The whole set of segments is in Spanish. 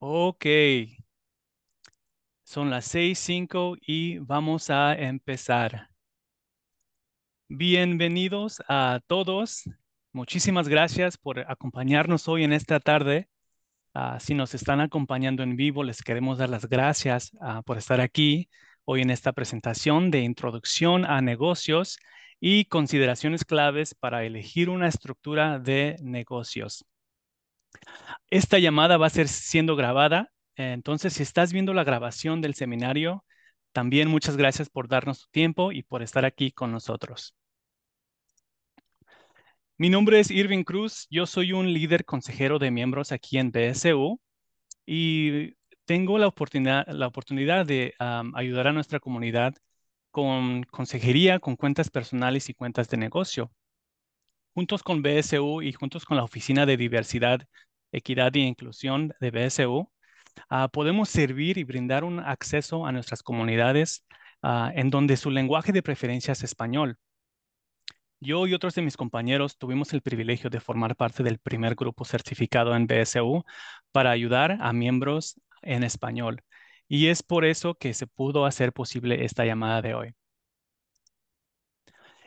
Ok, son las 6.05 y vamos a empezar. Bienvenidos a todos. Muchísimas gracias por acompañarnos hoy en esta tarde. Ah, si nos están acompañando en vivo, les queremos dar las gracias ah, por estar aquí hoy en esta presentación de introducción a negocios y consideraciones claves para elegir una estructura de negocios. Esta llamada va a ser siendo grabada, entonces si estás viendo la grabación del seminario, también muchas gracias por darnos tiempo y por estar aquí con nosotros. Mi nombre es Irving Cruz, yo soy un líder consejero de miembros aquí en BSU y tengo la oportunidad, la oportunidad de ayudar a nuestra comunidad con consejería, con cuentas personales y cuentas de negocio. Juntos con BSU y juntos con la Oficina de Diversidad Equidad e Inclusión de BSU, ah, podemos servir y brindar un acceso a nuestras comunidades ah, en donde su lenguaje de preferencia es español. Yo y otros de mis compañeros tuvimos el privilegio de formar parte del primer grupo certificado en BSU para ayudar a miembros en español. Y es por eso que se pudo hacer posible esta llamada de hoy.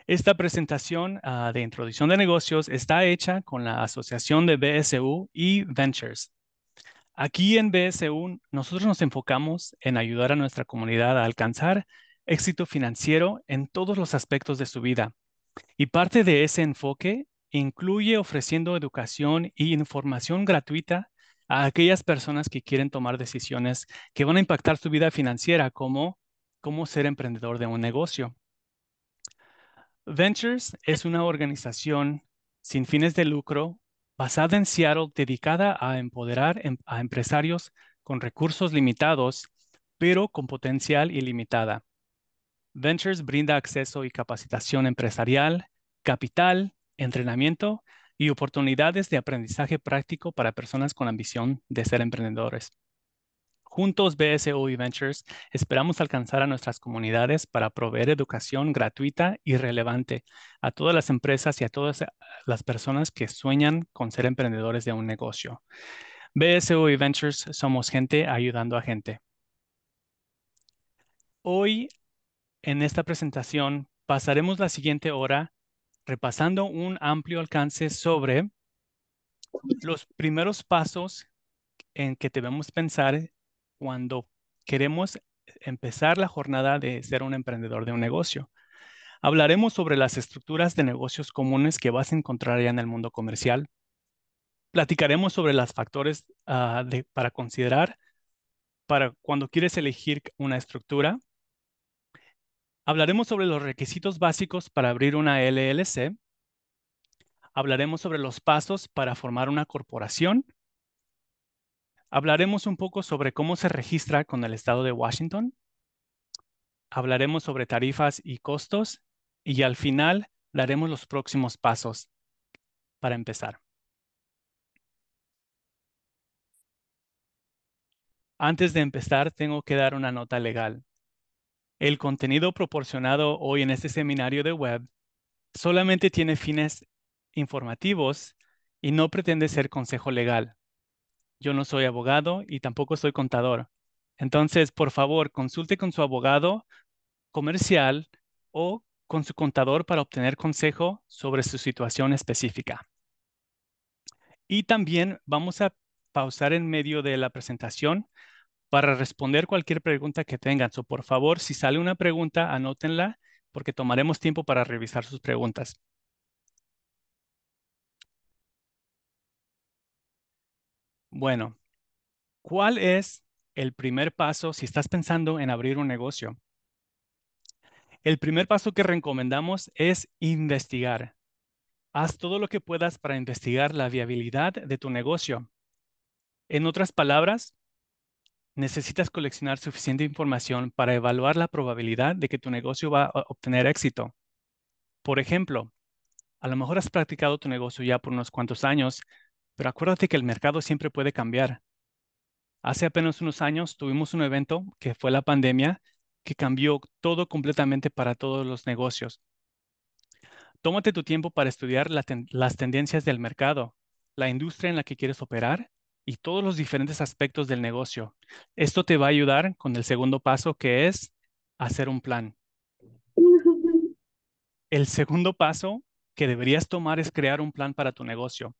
Esta presentación ah, de introducción de negocios está hecha con la asociación de BSU y Ventures. Aquí en BSU nosotros nos enfocamos en ayudar a nuestra comunidad a alcanzar éxito financiero en todos los aspectos de su vida. Y parte de ese enfoque incluye ofreciendo educación y e información gratuita a aquellas personas que quieren tomar decisiones que van a impactar su vida financiera, como cómo ser emprendedor de un negocio, Ventures es una organización sin fines de lucro basada en Seattle dedicada a empoderar em, a empresarios con recursos limitados, pero con potencial ilimitada. Ventures brinda acceso y capacitación empresarial, capital, entrenamiento y oportunidades de aprendizaje práctico para personas con ambición de ser emprendedores. Juntos y Ventures esperamos alcanzar a nuestras comunidades para proveer educación gratuita y relevante a todas las empresas y a todas las personas que sueñan con ser emprendedores de un negocio. y Ventures somos gente ayudando a gente. Hoy, en esta presentación, pasaremos la siguiente hora repasando un amplio alcance sobre los primeros pasos en que debemos pensar cuando queremos empezar la jornada de ser un emprendedor de un negocio. Hablaremos sobre las estructuras de negocios comunes que vas a encontrar ya en el mundo comercial. Platicaremos sobre los factores ah, para considerar para cuando quieres elegir una estructura. Hablaremos sobre los requisitos básicos para abrir una LLC. Hablaremos sobre los pasos para formar una corporación Hablaremos un poco sobre cómo se registra con el estado de Washington. Hablaremos sobre tarifas y costos. Y al final daremos los próximos pasos para empezar. Antes de empezar, tengo que dar una nota legal. El contenido proporcionado hoy en este seminario de web solamente tiene fines informativos y no pretende ser consejo legal yo no soy abogado y tampoco soy contador. Entonces, por favor, consulte con su abogado comercial o con su contador para obtener consejo sobre su situación específica. Y también vamos a pausar en medio de la presentación para responder cualquier pregunta que tengan. o por favor, si sale una pregunta, anótenla porque tomaremos tiempo para revisar sus preguntas. Bueno, ¿cuál es el primer paso si estás pensando en abrir un negocio? El primer paso que recomendamos es investigar. Haz todo lo que puedas para investigar la viabilidad de tu negocio. En otras palabras, necesitas coleccionar suficiente información para evaluar la probabilidad de que tu negocio va a obtener éxito. Por ejemplo, a lo mejor has practicado tu negocio ya por unos cuantos años, pero acuérdate que el mercado siempre puede cambiar. Hace apenas unos años tuvimos un evento que fue la pandemia que cambió todo completamente para todos los negocios. Tómate tu tiempo para estudiar las tendencias del mercado, la industria en la que quieres operar y todos los diferentes aspectos del negocio. Esto te va a ayudar con el segundo paso que es hacer un plan. El segundo paso que deberías tomar es crear un plan para tu negocio.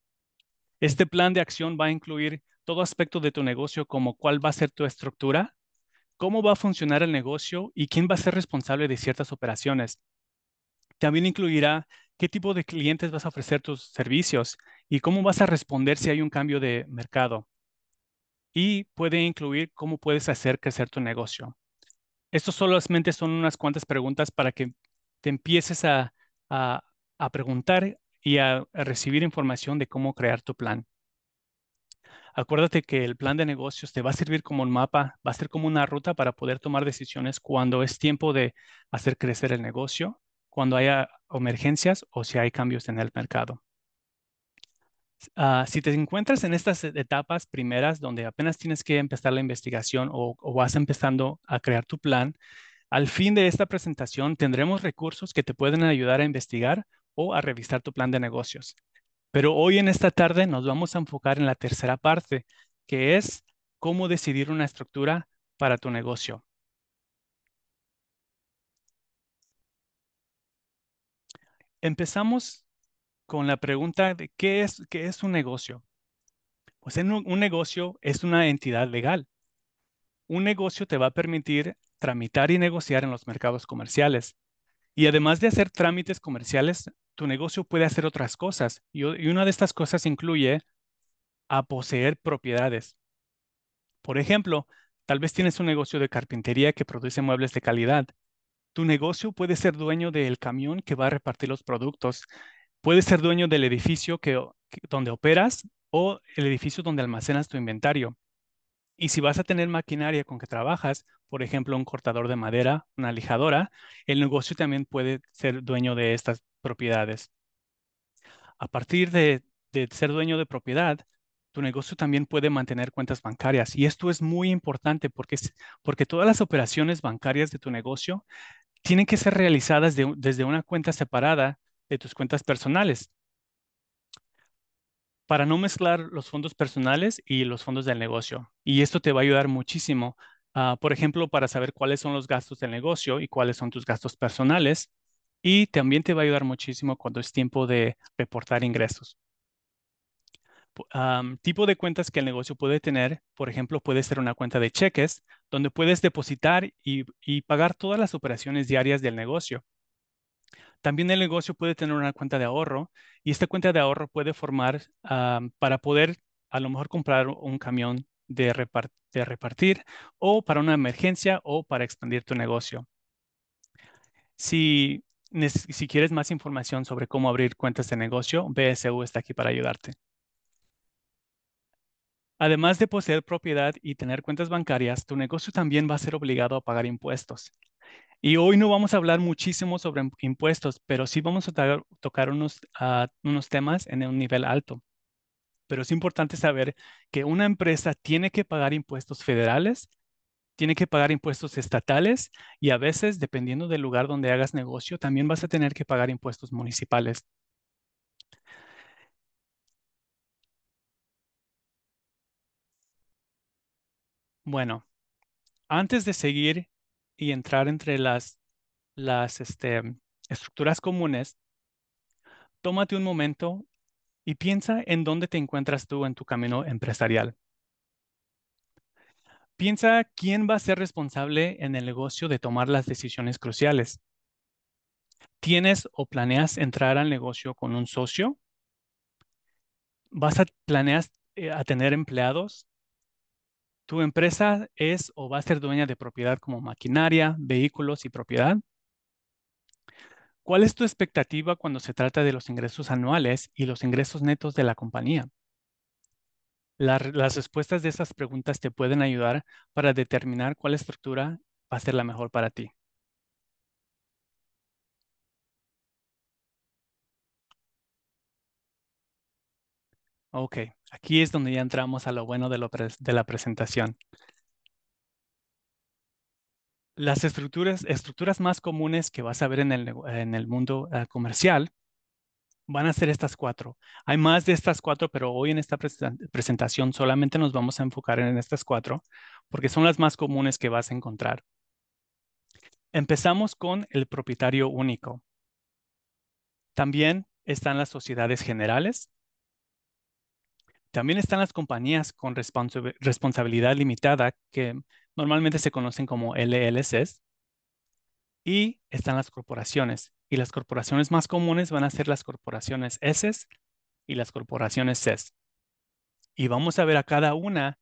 Este plan de acción va a incluir todo aspecto de tu negocio, como cuál va a ser tu estructura, cómo va a funcionar el negocio y quién va a ser responsable de ciertas operaciones. También incluirá qué tipo de clientes vas a ofrecer tus servicios y cómo vas a responder si hay un cambio de mercado. Y puede incluir cómo puedes hacer crecer tu negocio. Estos solamente son unas cuantas preguntas para que te empieces a, a preguntar y a, recibir información de cómo crear tu plan. Acuérdate que el plan de negocios te va a servir como un mapa, va a ser como una ruta para poder tomar decisiones cuando es tiempo de hacer crecer el negocio, cuando haya emergencias o si hay cambios en el mercado. Ah, si te encuentras en estas e, etapas primeras donde apenas tienes que empezar la investigación o vas empezando a crear tu plan, al fin de esta presentación tendremos recursos que te pueden ayudar a investigar o a revisar tu plan de negocios. Pero hoy en esta tarde nos vamos a enfocar en la tercera parte, que es cómo decidir una estructura para tu negocio. Empezamos con la pregunta de qué es, qué es un negocio. Pues un negocio es una entidad legal. Un negocio te va a permitir tramitar y negociar en los mercados comerciales. Y además de hacer trámites comerciales, tu negocio puede hacer otras cosas. Y, una de estas cosas incluye a poseer propiedades. Por ejemplo, tal vez tienes un negocio de carpintería que produce muebles de calidad. Tu negocio puede ser dueño del camión que va a repartir los productos. Puede ser dueño del edificio donde operas o el edificio donde almacenas tu inventario. Y si vas a tener maquinaria con que trabajas, por ejemplo, un cortador de madera, una lijadora, el negocio también puede ser dueño de estas propiedades. A partir de, ser dueño de propiedad, tu negocio también puede mantener cuentas bancarias. Y esto es muy importante porque, porque todas las operaciones bancarias de tu negocio tienen que ser realizadas desde una cuenta separada de tus cuentas personales para no mezclar los fondos personales y los fondos del negocio. Y esto te va a ayudar muchísimo, ah, por ejemplo, para saber cuáles son los gastos del negocio y cuáles son tus gastos personales. Y también te va a ayudar muchísimo cuando es tiempo de reportar ingresos. tipo de cuentas que el negocio puede tener, por ejemplo, puede ser una cuenta de cheques, donde puedes depositar y pagar todas las operaciones diarias del negocio. También el negocio puede tener una cuenta de ahorro y esta cuenta de ahorro puede formar ah, para poder a lo mejor comprar un camión de, repartir o para una emergencia o para expandir tu negocio. si quieres más información sobre cómo abrir cuentas de negocio, BSU está aquí para ayudarte. Además de poseer propiedad y tener cuentas bancarias, tu negocio también va a ser obligado a pagar impuestos. Y hoy no vamos a hablar muchísimo sobre impuestos, pero sí vamos a tocar unos, ah, unos temas en un nivel alto. Pero es importante saber que una empresa tiene que pagar impuestos federales, tiene que pagar impuestos estatales y a veces, dependiendo del lugar donde hagas negocio, también vas a tener que pagar impuestos municipales. Bueno, antes de seguir, y entrar entre las, las este, estructuras comunes, tómate un momento y piensa en dónde te encuentras tú en tu camino empresarial. Piensa quién va a ser responsable en el negocio de tomar las decisiones cruciales. ¿Tienes o planeas entrar al negocio con un socio? ¿Vas a planeas eh, a tener empleados? tu empresa es o va a ser dueña de propiedad como maquinaria, vehículos y propiedad. ¿Cuál es tu expectativa cuando se trata de los ingresos anuales y los ingresos netos de la compañía? las respuestas de esas preguntas te pueden ayudar para determinar cuál estructura va a ser la mejor para ti. Ok, aquí es donde ya entramos a lo bueno de, la presentación. Las estructuras, estructuras más comunes que vas a ver en el, mundo eh, comercial van a ser estas cuatro. Hay más de estas cuatro, pero hoy en esta presentación solamente nos vamos a enfocar en estas cuatro porque son las más comunes que vas a encontrar. Empezamos con el propietario único. También están las sociedades generales, también están las compañías con responsabilidad limitada, que normalmente se conocen como LLCs, y están las corporaciones. Y las corporaciones más comunes van a ser las corporaciones S y las corporaciones CES. Y vamos a ver a cada una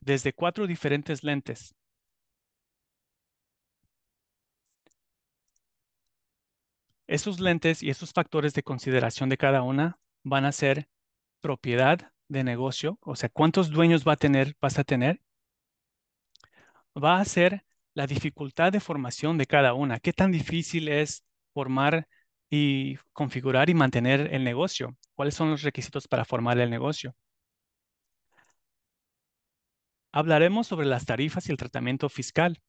desde cuatro diferentes lentes. Esos lentes y esos factores de consideración de cada una van a ser propiedad, de negocio, o sea, cuántos dueños va a tener, vas a tener, va a ser la dificultad de formación de cada una. ¿Qué tan difícil es formar y configurar y mantener el negocio? ¿Cuáles son los requisitos para formar el negocio? Hablaremos sobre las tarifas y el tratamiento fiscal,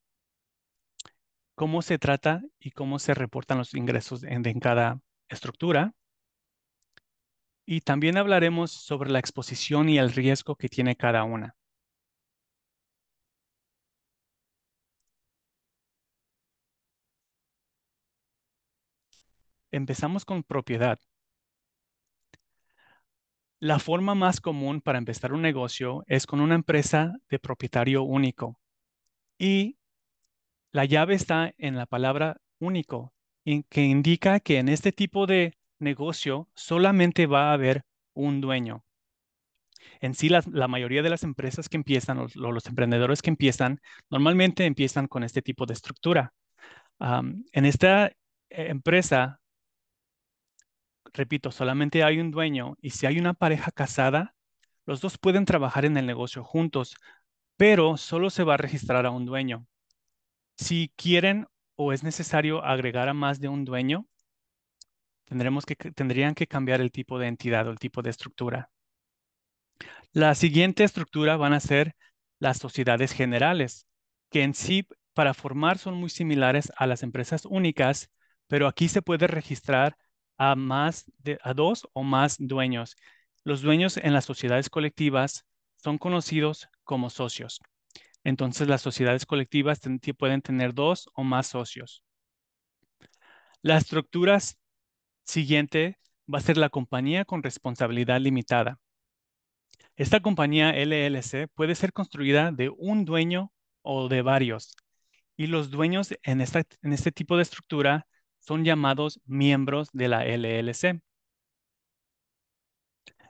cómo se trata y cómo se reportan los ingresos en, en cada estructura y también hablaremos sobre la exposición y el riesgo que tiene cada una. Empezamos con propiedad. La forma más común para empezar un negocio es con una empresa de propietario único. Y la llave está en la palabra único, que indica que en este tipo de negocio solamente va a haber un dueño. En sí, la, mayoría de las empresas que empiezan, los, los, emprendedores que empiezan, normalmente empiezan con este tipo de estructura. en esta eh, empresa, repito, solamente hay un dueño y si hay una pareja casada, los dos pueden trabajar en el negocio juntos, pero solo se va a registrar a un dueño. Si quieren o es necesario agregar a más de un dueño, que, tendrían que cambiar el tipo de entidad o el tipo de estructura. La siguiente estructura van a ser las sociedades generales, que en sí para formar son muy similares a las empresas únicas, pero aquí se puede registrar a más de a dos o más dueños. Los dueños en las sociedades colectivas son conocidos como socios. Entonces las sociedades colectivas pueden tener dos o más socios. Las estructuras siguiente va a ser la compañía con responsabilidad limitada. Esta compañía LLC puede ser construida de un dueño o de varios. Y los dueños en, este tipo de estructura son llamados miembros de la LLC.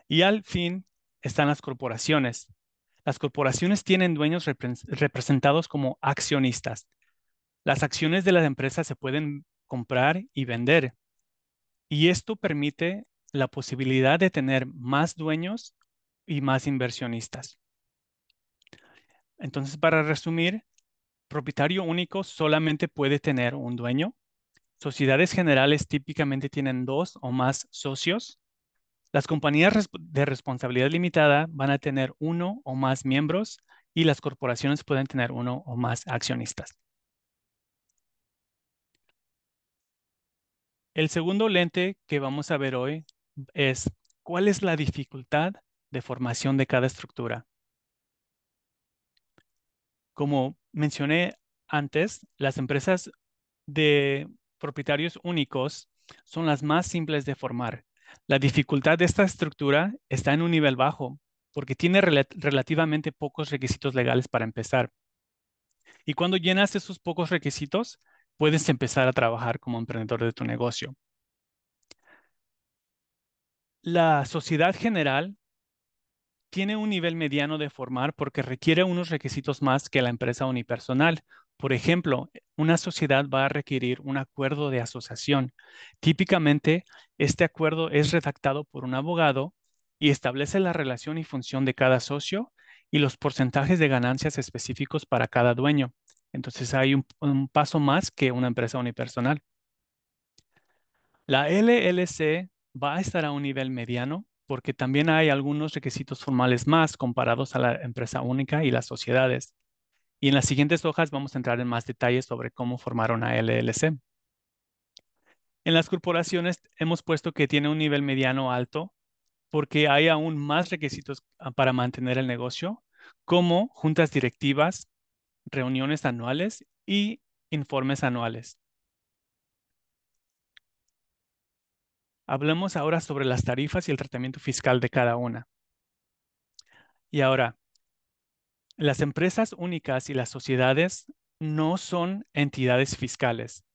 Y al fin están las corporaciones. Las corporaciones tienen dueños representados como accionistas. Las acciones de las empresas se pueden comprar y vender. Y esto permite la posibilidad de tener más dueños y más inversionistas. Entonces, para resumir, propietario único solamente puede tener un dueño. Sociedades generales típicamente tienen dos o más socios. Las compañías de responsabilidad limitada van a tener uno o más miembros y las corporaciones pueden tener uno o más accionistas. El segundo lente que vamos a ver hoy es cuál es la dificultad de formación de cada estructura. Como mencioné antes, las empresas de propietarios únicos son las más simples de formar. La dificultad de esta estructura está en un nivel bajo porque tiene relativamente pocos requisitos legales para empezar. Y cuando llenas esos pocos requisitos, puedes empezar a trabajar como emprendedor de tu negocio. La sociedad general tiene un nivel mediano de formar porque requiere unos requisitos más que la empresa unipersonal. Por ejemplo, una sociedad va a requerir un acuerdo de asociación. Típicamente, este acuerdo es redactado por un abogado y establece la relación y función de cada socio y los porcentajes de ganancias específicos para cada dueño. Entonces hay un, paso más que una empresa unipersonal. La LLC va a estar a un nivel mediano porque también hay algunos requisitos formales más comparados a la empresa única y las sociedades. Y en las siguientes hojas vamos a entrar en más detalles sobre cómo formar una LLC. En las corporaciones hemos puesto que tiene un nivel mediano alto porque hay aún más requisitos ah, para mantener el negocio, como juntas directivas, reuniones anuales y informes anuales. Hablemos ahora sobre las tarifas y el tratamiento fiscal de cada una. Y ahora, las empresas únicas y las sociedades no son entidades fiscales.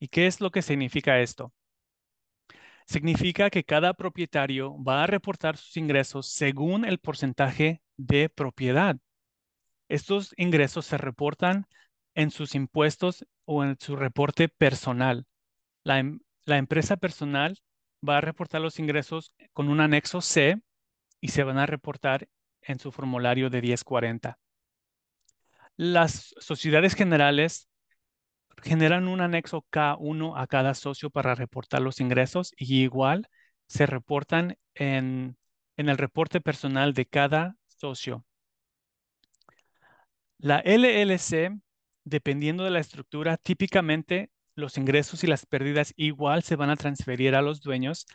¿Y qué es lo que significa esto? Significa que cada propietario va a reportar sus ingresos según el porcentaje de propiedad estos ingresos se reportan en sus impuestos o en su reporte personal. Em, la, empresa personal va a reportar los ingresos con un anexo C y se van a reportar en su formulario de 1040. Las sociedades generales generan un anexo K1 a cada socio para reportar los ingresos y igual se reportan en el reporte personal de cada socio. La LLC, dependiendo de la estructura, típicamente los ingresos y las pérdidas igual se van a transferir a los dueños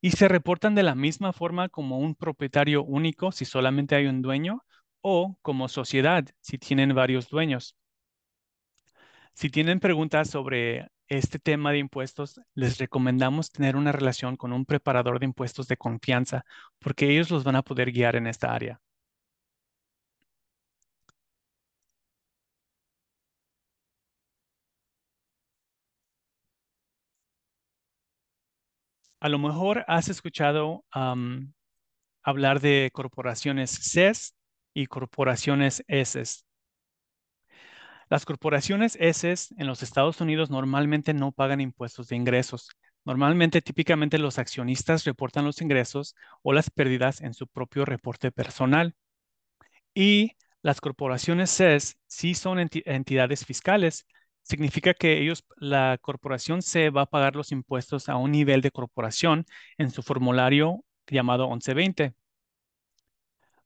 y se reportan de la misma forma como un propietario único si solamente hay un dueño o como sociedad si tienen varios dueños. Si tienen preguntas sobre este tema de impuestos, les recomendamos tener una relación con un preparador de impuestos de confianza porque ellos los van a poder guiar en esta área. A lo mejor has escuchado hablar de corporaciones CES y corporaciones S. Las corporaciones SES en los Estados Unidos normalmente no pagan impuestos de ingresos. Normalmente, típicamente los accionistas reportan los ingresos o las pérdidas en su propio reporte personal. Y las corporaciones CES sí son entidades fiscales, significa que ellos, la corporación C va a pagar los impuestos a un nivel de corporación en su formulario llamado 1120.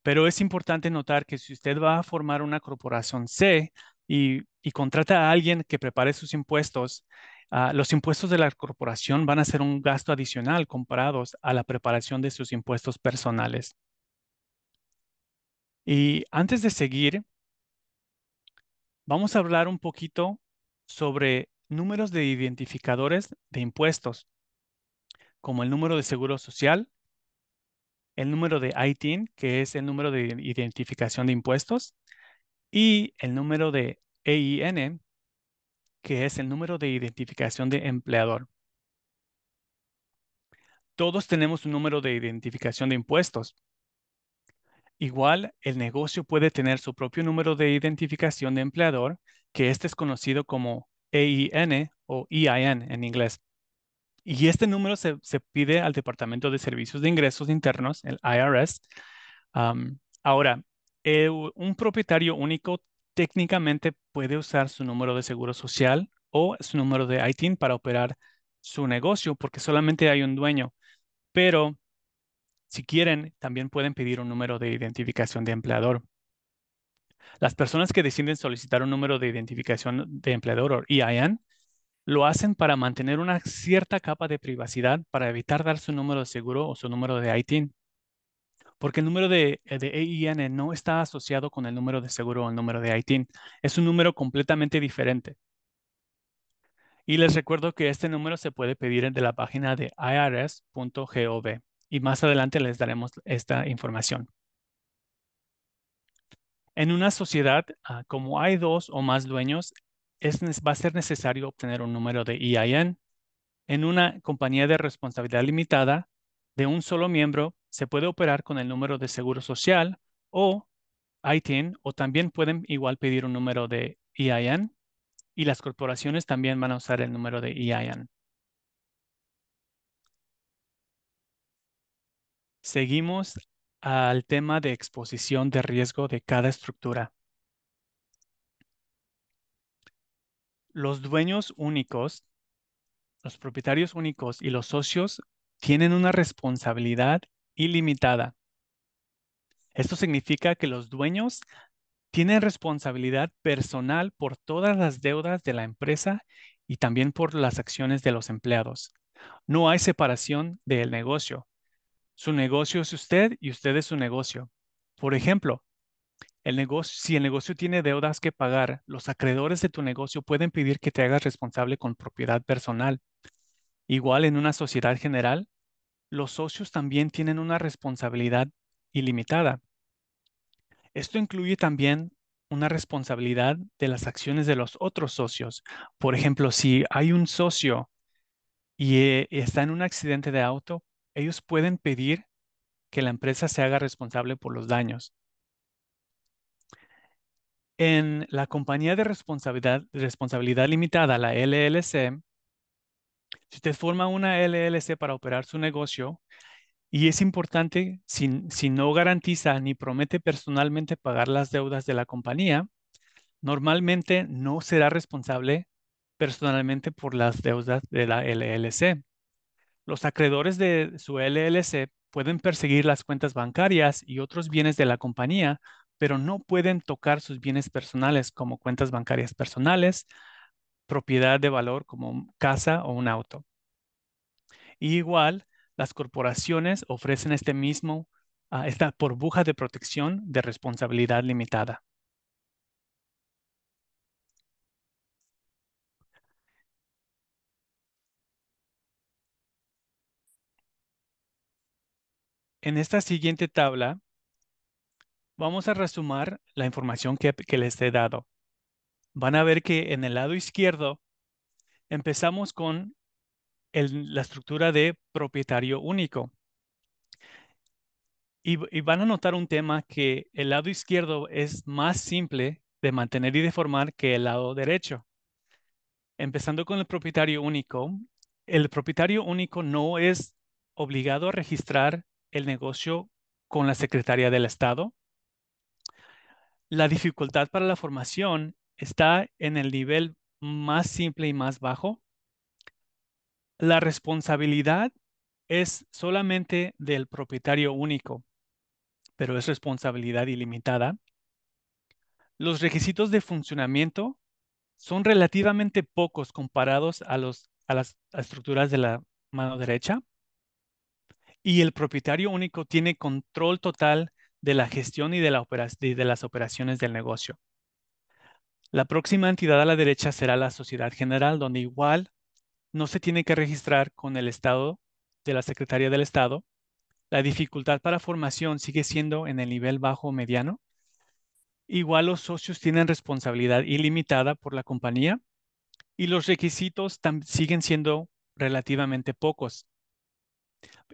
Pero es importante notar que si usted va a formar una corporación C y, contrata a alguien que prepare sus impuestos, ah, los impuestos de la corporación van a ser un gasto adicional comparados a la preparación de sus impuestos personales. Y antes de seguir, vamos a hablar un poquito sobre números de identificadores de impuestos, como el número de seguro social, el número de ITIN, que es el número de identificación de impuestos, y el número de EIN, que es el número de identificación de empleador. Todos tenemos un número de identificación de impuestos. Igual, el negocio puede tener su propio número de identificación de empleador que este es conocido como EIN o EIN en inglés. Y este número se, pide al Departamento de Servicios de Ingresos Internos, el IRS. ahora, eh, un propietario único técnicamente puede usar su número de seguro social o su número de ITIN para operar su negocio porque solamente hay un dueño. Pero si quieren, también pueden pedir un número de identificación de empleador. Las personas que deciden solicitar un número de identificación de empleador o EIN lo hacen para mantener una cierta capa de privacidad para evitar dar su número de seguro o su número de ITIN. Porque el número de, EIN eh, no está asociado con el número de seguro o el número de ITIN. Es un número completamente diferente. Y les recuerdo que este número se puede pedir de la página de irs.gov y más adelante les daremos esta información. En una sociedad, ah, como hay dos o más dueños, es, va a ser necesario obtener un número de EIN. En una compañía de responsabilidad limitada de un solo miembro, se puede operar con el número de seguro social o ITIN, e o también pueden igual pedir un número de EIN y las corporaciones también van a usar el número de EIN. Seguimos al tema de exposición de riesgo de cada estructura. Los dueños únicos, los propietarios únicos y los socios tienen una responsabilidad ilimitada. Esto significa que los dueños tienen responsabilidad personal por todas las deudas de la empresa y también por las acciones de los empleados. No hay separación del negocio. Su negocio es usted y usted es su negocio. Por ejemplo, el negocio, si el negocio tiene deudas que pagar, los acreedores de tu negocio pueden pedir que te hagas responsable con propiedad personal. Igual en una sociedad general, los socios también tienen una responsabilidad ilimitada. Esto incluye también una responsabilidad de las acciones de los otros socios. Por ejemplo, si hay un socio y eh, está en un accidente de auto, ellos pueden pedir que la empresa se haga responsable por los daños. En la compañía de responsabilidad, limitada, la LLC, si usted forma una LLC para operar su negocio, y es importante, si, si no garantiza ni promete personalmente pagar las deudas de la compañía, normalmente no será responsable personalmente por las deudas de la LLC. Los acreedores de su LLC pueden perseguir las cuentas bancarias y otros bienes de la compañía, pero no pueden tocar sus bienes personales como cuentas bancarias personales, propiedad de valor como casa o un auto. igual, las corporaciones ofrecen este mismo, ah, esta burbuja de protección de responsabilidad limitada. En esta siguiente tabla, vamos a resumar la información que, les he dado. Van a ver que en el lado izquierdo empezamos con la estructura de propietario único. Y, y, van a notar un tema que el lado izquierdo es más simple de mantener y de formar que el lado derecho. Empezando con el propietario único, el propietario único no es obligado a registrar el negocio con la Secretaría del Estado. La dificultad para la formación está en el nivel más simple y más bajo. La responsabilidad es solamente del propietario único, pero es responsabilidad ilimitada. Los requisitos de funcionamiento son relativamente pocos comparados a, a las estructuras de la mano derecha y el propietario único tiene control total de la gestión y de, las operaciones del negocio. La próxima entidad a la derecha será la sociedad general, donde igual no se tiene que registrar con el Estado de la Secretaría del Estado. La dificultad para formación sigue siendo en el nivel bajo o mediano. Igual los socios tienen responsabilidad ilimitada por la compañía y los requisitos siguen siendo relativamente pocos.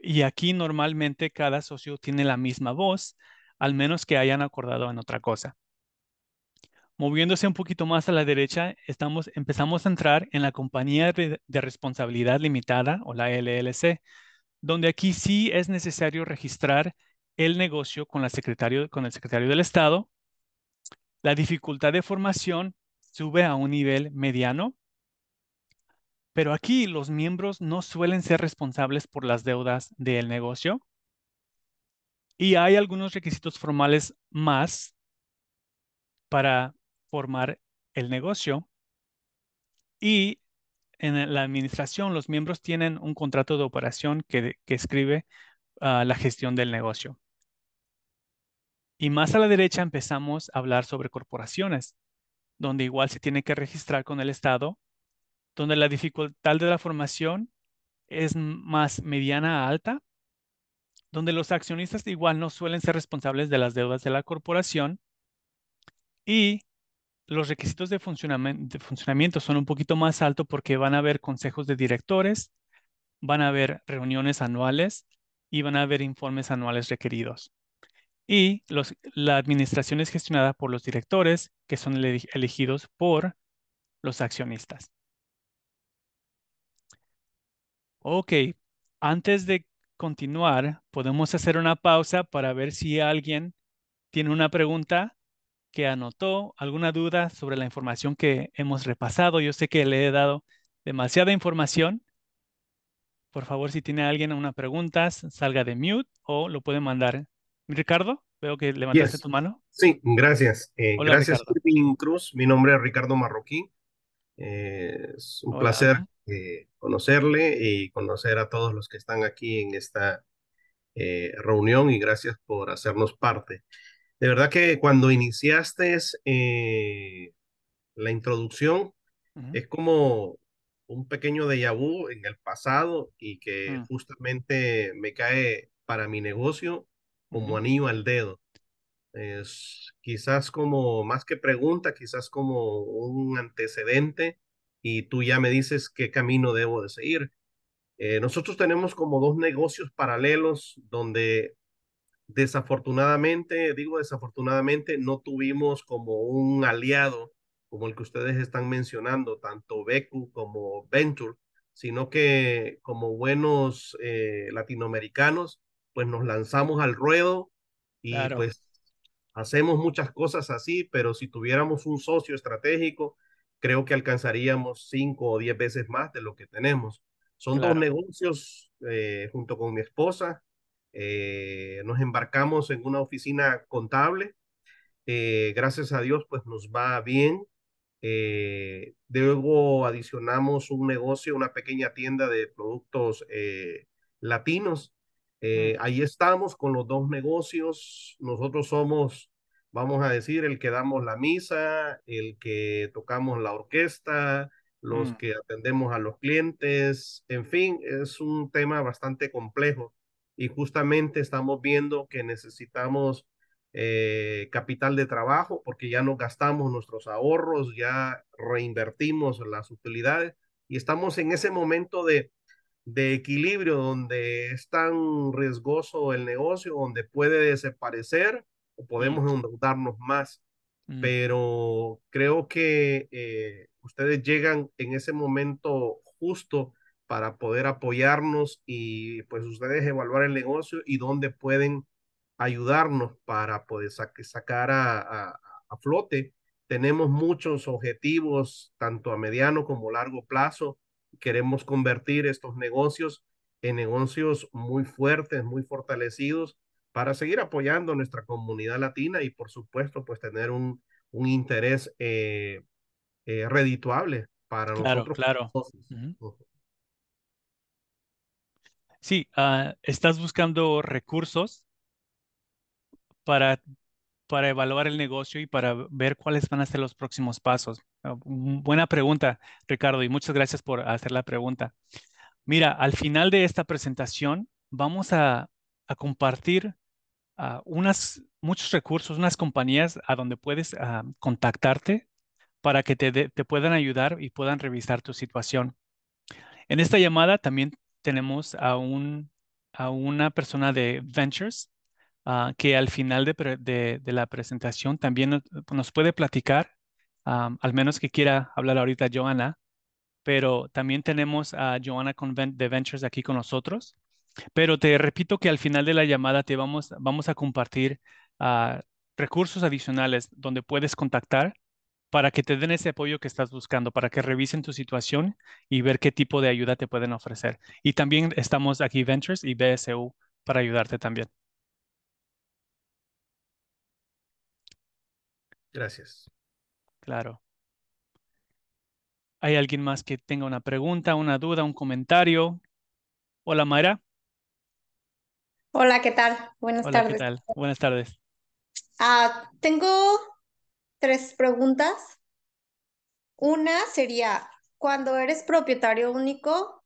Y aquí normalmente cada socio tiene la misma voz, al menos que hayan acordado en otra cosa. Moviéndose un poquito más a la derecha, estamos, empezamos a entrar en la compañía de, responsabilidad limitada o la LLC, donde aquí sí es necesario registrar el negocio con, la con el secretario del Estado. La dificultad de formación sube a un nivel mediano pero aquí los miembros no suelen ser responsables por las deudas del negocio. Y hay algunos requisitos formales más para formar el negocio. Y en la administración, los miembros tienen un contrato de operación que, escribe ah, la gestión del negocio. Y más a la derecha empezamos a hablar sobre corporaciones, donde igual se tiene que registrar con el Estado donde la dificultad de la formación es más mediana a alta, donde los accionistas igual no suelen ser responsables de las deudas de la corporación y los requisitos de funcionamiento, son un poquito más altos porque van a haber consejos de directores, van a haber reuniones anuales y van a haber informes anuales requeridos. Y la administración es gestionada por los directores que son elegidos por los accionistas. Ok, antes de continuar, podemos hacer una pausa para ver si alguien tiene una pregunta que anotó, alguna duda sobre la información que hemos repasado. Yo sé que le he dado demasiada información. Por favor, si tiene alguien una pregunta, salga de mute o lo puede mandar. Ricardo, veo que levantaste tu mano. Sí, gracias. Eh, Hola, gracias, Cruz. Mi nombre es Ricardo Marroquín. Eh, es un placer eh, conocerle y conocer a todos los que están aquí en esta eh, reunión y gracias por hacernos parte. De verdad que cuando iniciaste eh, la introducción, es como un pequeño déjà vu en el pasado y que mm. justamente me cae para mi negocio como anillo al dedo. Es quizás como, más que pregunta, quizás como un antecedente y tú ya me dices qué camino debo de seguir. Eh, nosotros tenemos como dos negocios paralelos donde desafortunadamente, digo desafortunadamente, no tuvimos como un aliado como el que ustedes están mencionando, tanto Becu como Venture, sino que como buenos eh, latinoamericanos, pues nos lanzamos al ruedo y pues hacemos muchas cosas así, pero si tuviéramos un socio estratégico, creo que alcanzaríamos cinco o diez veces más de lo que tenemos. Son dos negocios eh, junto con mi esposa. Eh, nos embarcamos en una oficina contable. Eh, gracias a Dios, pues nos va bien. luego adicionamos un negocio, una pequeña tienda de productos latinos. Ahí estamos con los dos negocios. Nosotros somos vamos a decir, el que damos la misa, el que tocamos la orquesta, los mm. que atendemos a los clientes, en fin, es un tema bastante complejo y justamente estamos viendo que necesitamos eh, capital de trabajo porque ya no gastamos nuestros ahorros, ya reinvertimos las utilidades y estamos en ese momento de, de equilibrio donde es tan riesgoso el negocio, donde puede desaparecer podemos más, mm. pero creo que eh, ustedes llegan en ese momento justo para poder apoyarnos y pues ustedes evaluar el negocio y dónde pueden ayudarnos para poder pues, sacar a, flote. Tenemos muchos objetivos, tanto a mediano como a largo plazo. Queremos convertir estos negocios en negocios muy fuertes, muy fortalecidos para seguir apoyando nuestra comunidad latina y por supuesto pues tener un, un interés eh, eh, redituable para claro, nosotros. Claro, claro. Sí, ah, estás buscando recursos para, para evaluar el negocio y para ver cuáles van a ser los próximos pasos. Ah, mm, buena pregunta, Ricardo, y muchas gracias por hacer la pregunta. Mira, al final de esta presentación vamos a, a compartir unas, muchos recursos, unas compañías a donde puedes ah, contactarte para que te, te, puedan ayudar y puedan revisar tu situación. En esta llamada también tenemos a, un, a una persona de Ventures ah, que al final de, la presentación también nos, puede platicar, ah, al menos que quiera hablar ahorita Joana, pero también tenemos a Joana de Ventures aquí con nosotros pero te repito que al final de la llamada te vamos, a compartir ah, recursos adicionales donde puedes contactar para que te den ese apoyo que estás buscando, para que revisen tu situación y ver qué tipo de ayuda te pueden ofrecer. Y también estamos aquí Ventures y BSU para ayudarte también. Gracias. Claro. ¿Hay alguien más que tenga una pregunta, una duda, un comentario? Hola, Mayra. Hola, ¿qué tal? Buenas Hola, tardes. ¿qué tal? Buenas tardes. Ah, tengo tres preguntas. Una sería, cuando eres propietario único,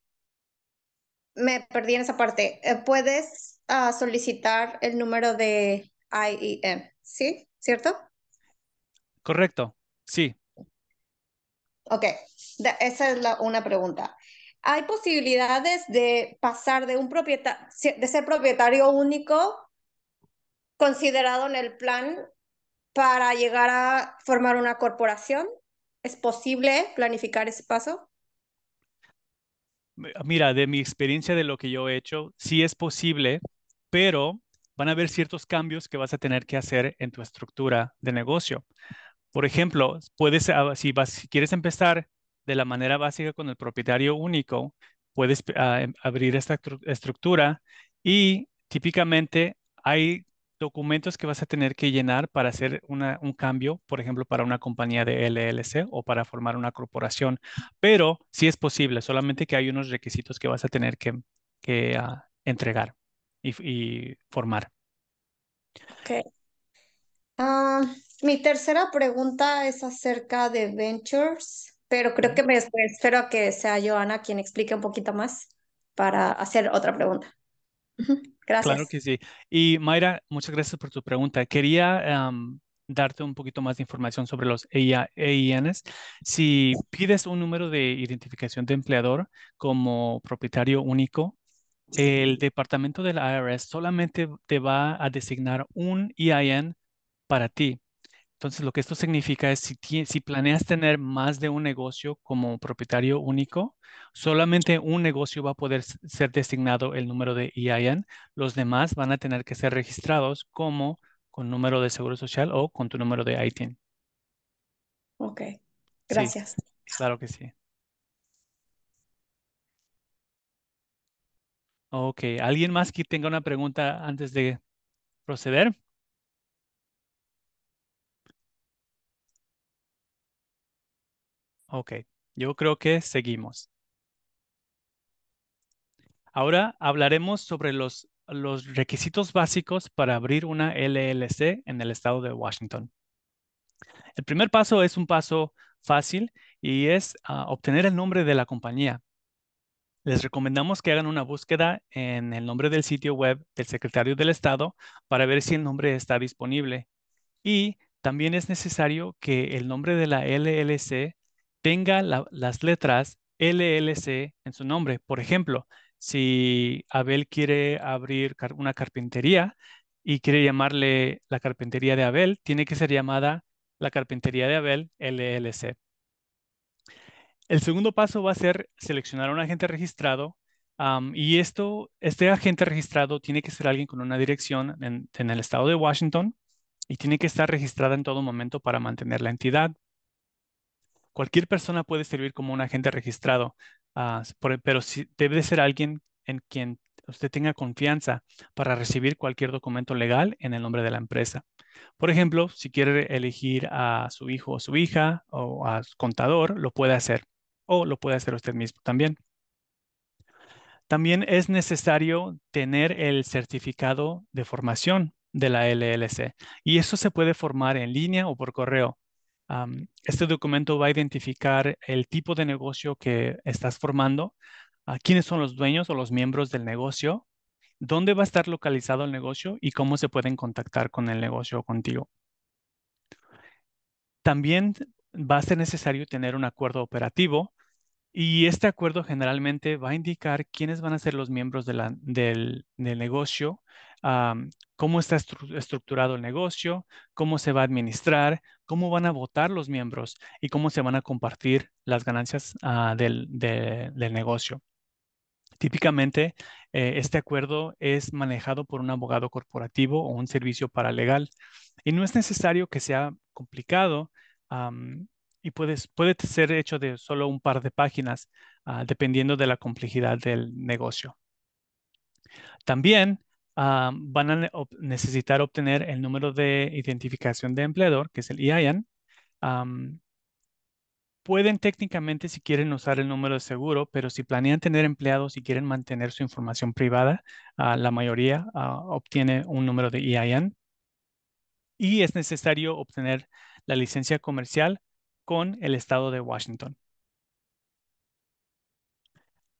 me perdí en esa parte, eh, puedes ah, solicitar el número de IEM, ¿sí? ¿Cierto? Correcto, sí. Ok, esa es la, una pregunta hay posibilidades de pasar de, un ser propietario único considerado en el plan para llegar a formar una corporación? ¿Es posible planificar ese paso? Mira, de mi experiencia de lo que yo he hecho, sí es posible, pero van a haber ciertos cambios que vas a tener que hacer en tu estructura de negocio. Por ejemplo, puedes, ah, si quieres empezar de la manera básica con el propietario único, puedes ah, em, abrir esta estructura y típicamente hay documentos que vas a tener que llenar para hacer un cambio, por ejemplo, para una compañía de LLC o para formar una corporación. Pero sí es posible, solamente que hay unos requisitos que vas a tener que, ah, entregar y, formar. Ok. Ah, mi tercera pregunta es acerca de ventures pero creo que me espero a que sea Joana quien explique un poquito más para hacer otra pregunta. Gracias. Claro que sí. Y Mayra, muchas gracias por tu pregunta. Quería darte un poquito más de información sobre los EINs. Si pides un número de identificación de empleador como propietario único, el departamento del IRS solamente te va a designar un EIN para ti entonces, lo que esto significa es si, si planeas tener más de un negocio como propietario único, solamente un negocio va a poder ser designado el número de EIN. Los demás van a tener que ser registrados como con número de seguro social o con tu número de ITIN. E ok, gracias. claro que sí. Ok, ¿alguien más que tenga una pregunta antes de proceder? Ok, yo creo que seguimos. Ahora hablaremos sobre los, requisitos básicos para abrir una LLC en el estado de Washington. El primer paso es un paso fácil y es ah, obtener el nombre de la compañía. Les recomendamos que hagan una búsqueda en el nombre del sitio web del secretario del Estado para ver si el nombre está disponible. Y también es necesario que el nombre de la LLC tenga las letras LLC en su nombre. Por ejemplo, si Abel quiere abrir una carpintería y quiere llamarle la carpintería de Abel, tiene que ser llamada la carpintería de Abel LLC. El segundo paso va a ser seleccionar a un agente registrado y esto, este agente registrado tiene que ser alguien con una dirección en el estado de Washington y tiene que estar registrada en todo momento para mantener la entidad cualquier persona puede servir como un agente registrado, ah, e, pero debe de ser alguien en quien usted tenga confianza para recibir cualquier documento legal en el nombre de la empresa. Por ejemplo, si quiere elegir a su hijo o su hija o a su contador, lo puede hacer o lo puede hacer usted mismo también. También es necesario tener el certificado de formación de la LLC y eso se puede formar en línea o por correo este documento va a identificar el tipo de negocio que estás formando, quiénes son los dueños o los miembros del negocio, dónde va a estar localizado el negocio y cómo se pueden contactar con el negocio o contigo. También va a ser necesario tener un acuerdo operativo y este acuerdo generalmente va a indicar quiénes van a ser los miembros del, negocio, cómo está estructurado el negocio, cómo se va a administrar, cómo van a votar los miembros y cómo se van a compartir las ganancias ah, del, negocio. Típicamente, eh, este acuerdo es manejado por un abogado corporativo o un servicio paralegal y no es necesario que sea complicado y puedes, puede ser hecho de solo un par de páginas, ah, dependiendo de la complejidad del negocio. También ah, van a necesitar obtener el número de identificación de empleador, que es el EIN. pueden técnicamente, si quieren, usar el número de seguro, pero si planean tener empleados y quieren mantener su información privada, ah, la mayoría obtiene un número de EIN. Y es necesario obtener la licencia comercial con el estado de Washington.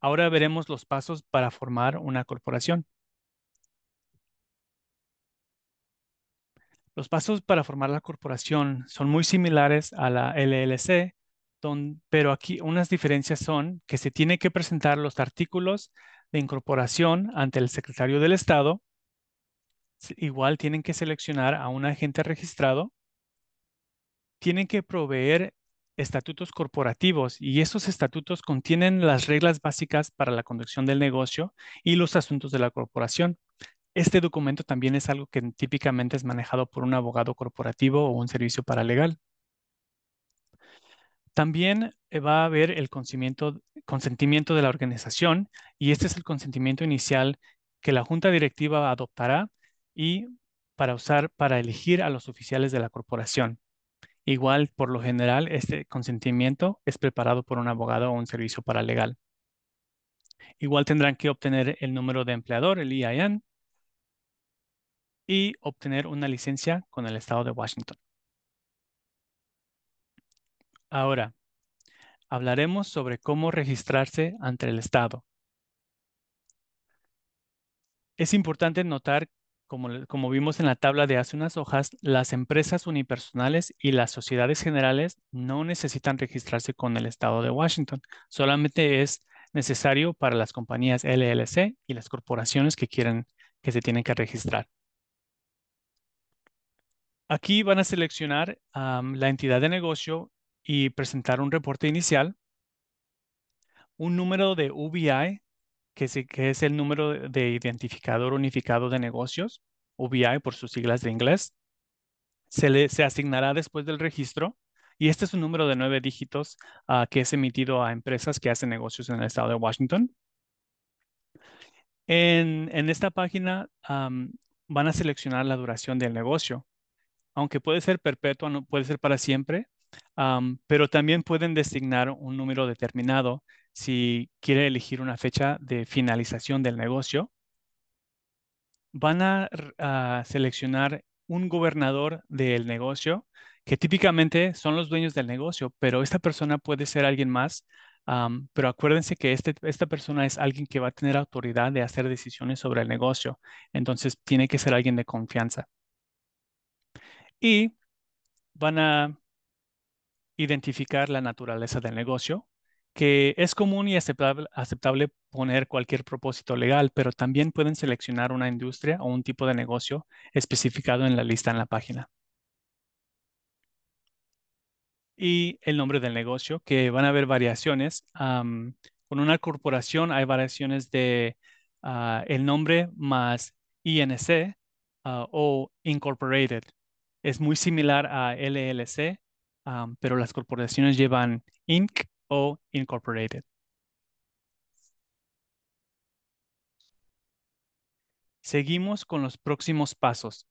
Ahora veremos los pasos para formar una corporación. Los pasos para formar la corporación son muy similares a la LLC, pero aquí unas diferencias son que se tiene que presentar los artículos de incorporación ante el secretario del Estado. Igual tienen que seleccionar a un agente registrado. Tienen que proveer estatutos corporativos y esos estatutos contienen las reglas básicas para la conducción del negocio y los asuntos de la corporación. Este documento también es algo que típicamente es manejado por un abogado corporativo o un servicio paralegal. También eh, va a haber el consentimiento de la organización y este es el consentimiento inicial que la junta directiva adoptará y para usar para elegir a los oficiales de la corporación. Igual, por lo general, este consentimiento es preparado por un abogado o un servicio paralegal. Igual tendrán que obtener el número de empleador, el EIN, y obtener una licencia con el estado de Washington. Ahora, hablaremos sobre cómo registrarse ante el estado. Es importante notar que como, vimos en la tabla de hace unas hojas, las empresas unipersonales y las sociedades generales no necesitan registrarse con el Estado de Washington. Solamente es necesario para las compañías LLC y las corporaciones que quieren que se tienen que registrar. Aquí van a seleccionar la entidad de negocio y presentar un reporte inicial, un número de UBI que, es el número de identificador unificado de negocios, UBI por sus siglas de inglés, se, le, asignará después del registro y este es un número de nueve dígitos ah, que es emitido a empresas que hacen negocios en el estado de Washington. En, esta página van a seleccionar la duración del negocio. Aunque puede ser perpetua, no puede ser para siempre, pero también pueden designar un número determinado si quiere elegir una fecha de finalización del negocio, van a, seleccionar un gobernador del negocio, que típicamente son los dueños del negocio, pero esta persona puede ser alguien más. pero acuérdense que este, esta persona es alguien que va a tener autoridad de hacer decisiones sobre el negocio. Entonces, tiene que ser alguien de confianza. Y van a identificar la naturaleza del negocio, que es común y aceptable, poner cualquier propósito legal, pero también pueden seleccionar una industria o un tipo de negocio especificado en la lista en la página. Y el nombre del negocio, que van a haber variaciones. con una corporación hay variaciones de ah, el nombre más INC ah, o Incorporated. Es muy similar a LLC, pero las corporaciones llevan Inc o Incorporated. Seguimos con los próximos pasos.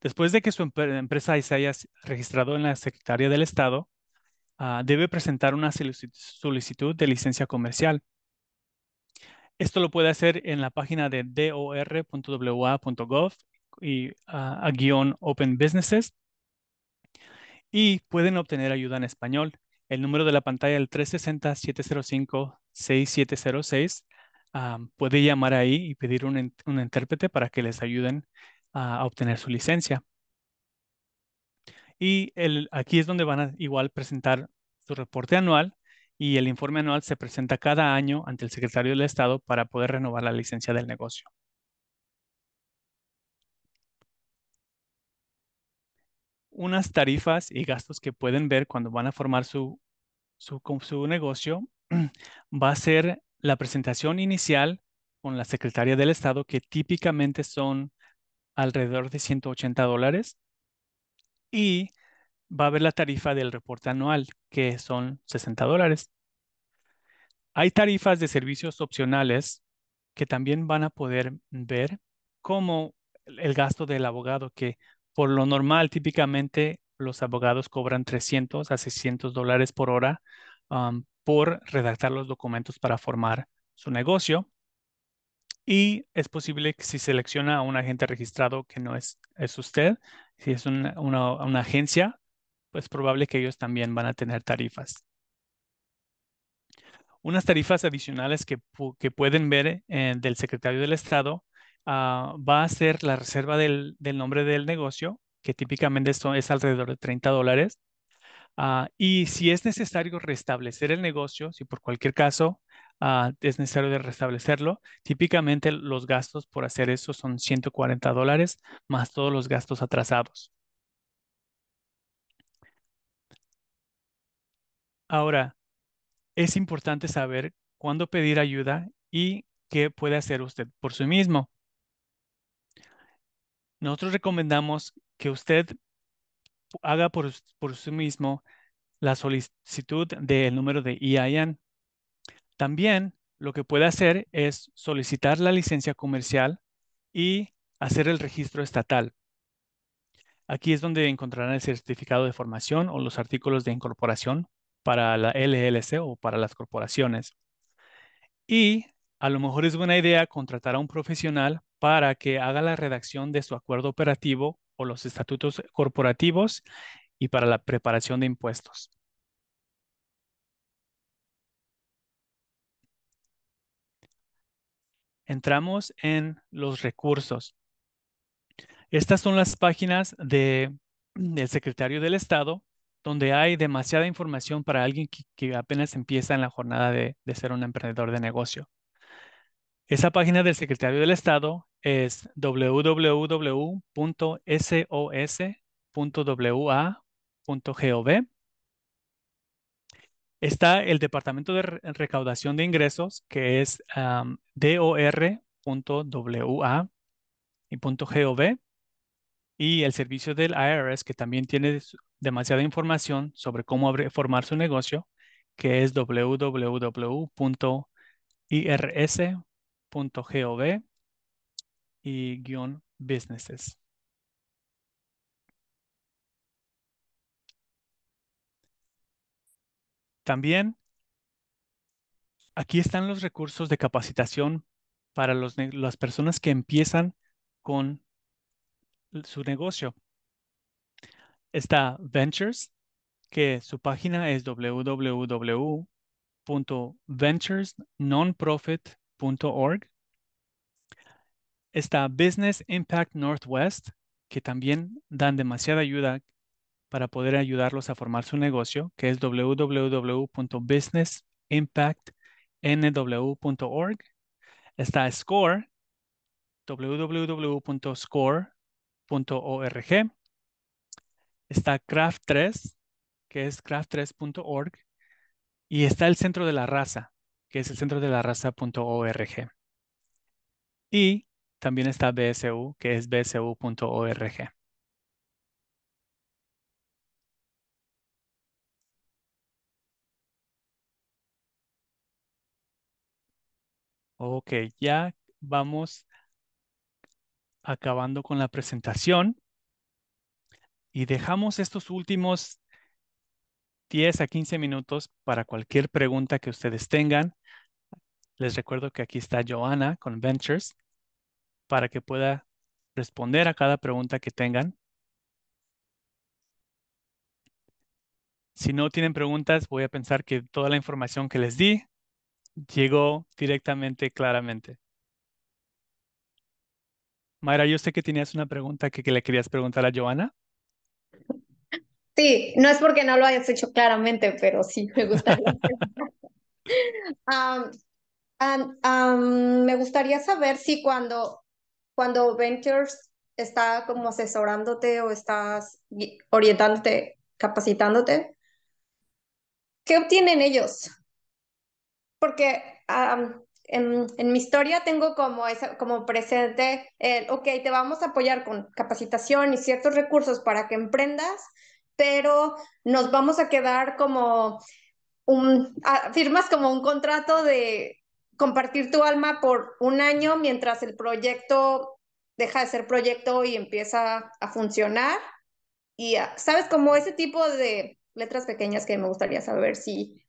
Después de que su empresa se haya registrado en la Secretaría del Estado, ah, debe presentar una solicitud de licencia comercial. Esto lo puede hacer en la página de dor.wa.gov y ah, a guión Open Businesses. Y pueden obtener ayuda en español. El número de la pantalla el 360-705-6706. Ah, puede llamar ahí y pedir un, intérprete para que les ayuden a obtener su licencia. Y el, aquí es donde van a igual presentar su reporte anual y el informe anual se presenta cada año ante el secretario del Estado para poder renovar la licencia del negocio. unas tarifas y gastos que pueden ver cuando van a formar su, su, negocio va a ser la presentación inicial con la Secretaría del Estado, que típicamente son alrededor de 180 dólares, y va a haber la tarifa del reporte anual, que son 60 dólares. Hay tarifas de servicios opcionales que también van a poder ver como el gasto del abogado, que por lo normal, típicamente los abogados cobran 300 a 600 dólares por hora um, por redactar los documentos para formar su negocio. Y es posible que si selecciona a un agente registrado que no es, es usted, si es una, agencia, pues probable que ellos también van a tener tarifas. Unas tarifas adicionales que, pueden ver eh, del secretario del Estado Ah, va a ser la reserva del, nombre del negocio, que típicamente esto es alrededor de 30 dólares. Ah, y si es necesario restablecer el negocio, si por cualquier caso ah, es necesario restablecerlo, típicamente los gastos por hacer eso son 140 dólares más todos los gastos atrasados. Ahora, es importante saber cuándo pedir ayuda y qué puede hacer usted por sí mismo. Nosotros recomendamos que usted haga por, sí mismo la solicitud del número de EIN. También lo que puede hacer es solicitar la licencia comercial y hacer el registro estatal. Aquí es donde encontrarán el certificado de formación o los artículos de incorporación para la LLC o para las corporaciones. Y a lo mejor es buena idea contratar a un profesional para que haga la redacción de su acuerdo operativo o los estatutos corporativos y para la preparación de impuestos. Entramos en los recursos. Estas son las páginas de, del secretario del Estado, donde hay demasiada información para alguien que, apenas empieza en la jornada de, de ser un emprendedor de negocio. Esa página del Secretario del Estado es www.sos.wa.gov. Está el Departamento de Recaudación de Ingresos, que es dor.wa.gov. y y el servicio del IRS, que también tiene demasiada información sobre cómo formar su negocio, que es www.irs.gov .gov y guión businesses. También aquí están los recursos de capacitación para las personas que empiezan con su negocio. Está Ventures, que su página es www.venturesnonprofit.com Está Business Impact Northwest, que también dan demasiada ayuda para poder ayudarlos a formar su negocio, que es www.businessimpactnw.org. Está Score, www.score.org. Está Craft 3, que es craft3.org. Y está el Centro de la Raza, que es el centro de la raza.org. Y también está BSU, que es bsu.org. Ok, ya vamos acabando con la presentación y dejamos estos últimos 10 a 15 minutos para cualquier pregunta que ustedes tengan. Les recuerdo que aquí está Joana con Ventures para que pueda responder a cada pregunta que tengan. Si no tienen preguntas, voy a pensar que toda la información que les di llegó directamente, claramente. Mayra, yo sé que tenías una pregunta que, le querías preguntar a Joana. Sí, no es porque no lo hayas hecho claramente, pero sí me gustaría. me gustaría saber si cuando, cuando Ventures está como asesorándote o estás orientándote, capacitándote, ¿qué obtienen ellos? Porque en, mi historia tengo como, como presente el, ok, te vamos a apoyar con capacitación y ciertos recursos para que emprendas, pero nos vamos a quedar como un, ah, firmas como un contrato de compartir tu alma por un año mientras el proyecto deja de ser proyecto y empieza a funcionar. Y ah, sabes, como ese tipo de letras pequeñas que me gustaría saber si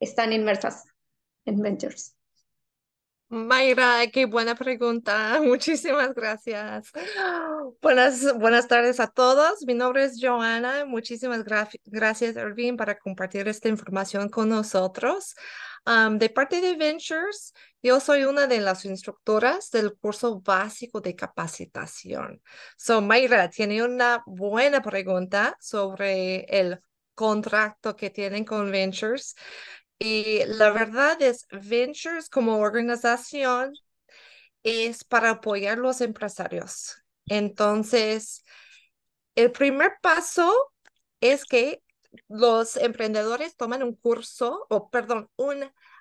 están inmersas en Ventures. Mayra, qué buena pregunta. Muchísimas gracias. Buenas, buenas tardes a todos. Mi nombre es Joana. Muchísimas gracias, Irving, para compartir esta información con nosotros. de parte de Ventures, yo soy una de las instructoras del curso básico de capacitación. So, Mayra tiene una buena pregunta sobre el contrato que tienen con Ventures. Y la verdad es, Ventures como organización es para apoyar los empresarios. Entonces, el primer paso es que los emprendedores toman un curso, o perdón,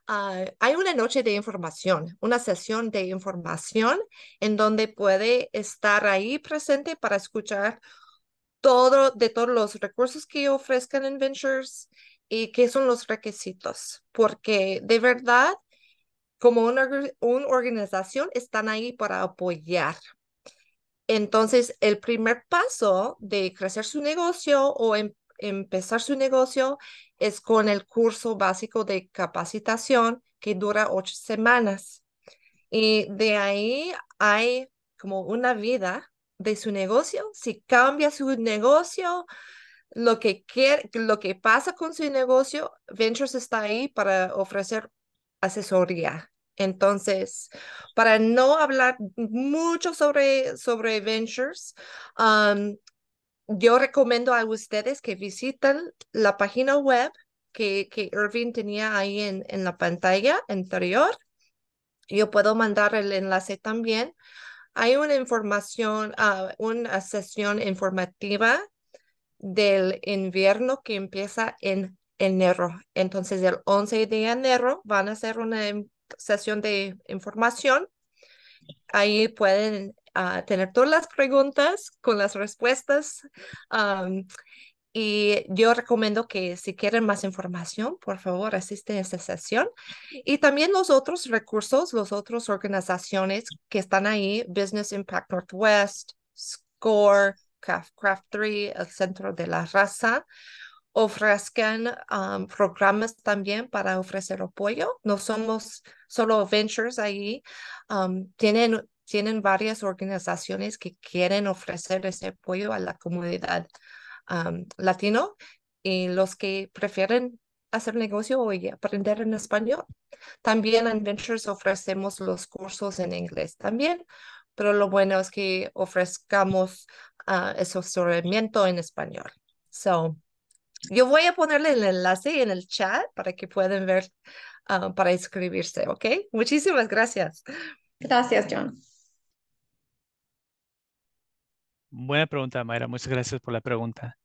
ah, hay una noche de información, una sesión de información en donde puede estar ahí presente para escuchar todo de todos los recursos que ofrezcan en Ventures y qué son los requisitos, porque de verdad, como una, organización, están ahí para apoyar. Entonces, el primer paso de crecer su negocio o em-, empezar su negocio es con el curso básico de capacitación que dura ocho semanas. Y de ahí hay como una vida de su negocio. Si cambia su negocio, lo que, lo que pasa con su negocio, Ventures está ahí para ofrecer asesoría. Entonces, para no hablar mucho sobre, sobre Ventures, um, yo recomiendo a ustedes que visiten la página web que, que Irving tenía ahí en, en la pantalla anterior. Yo puedo mandar el enlace también. Hay una información, ah, una sesión informativa del invierno que empieza en enero. Entonces, el 11 de enero van a hacer una em, sesión de información. Ahí pueden ah, tener todas las preguntas con las respuestas. y yo recomiendo que si quieren más información, por favor, asisten a esta sesión. Y también los otros recursos, las otras organizaciones que están ahí, Business Impact Northwest, SCORE, Craft3, el Centro de la Raza, ofrezcan programas también para ofrecer apoyo. No somos solo ventures ahí. tienen, tienen varias organizaciones que quieren ofrecer ese apoyo a la comunidad latino y los que prefieren hacer negocio o aprender en español. También en Ventures ofrecemos los cursos en inglés también, pero lo bueno es que ofrezcamos uh, asesoramiento en español. So, yo voy a ponerle el enlace en el chat para que puedan ver, ah, para inscribirse, ¿ok? Muchísimas gracias. Gracias, John. Buena pregunta, Mayra. Muchas gracias por la pregunta.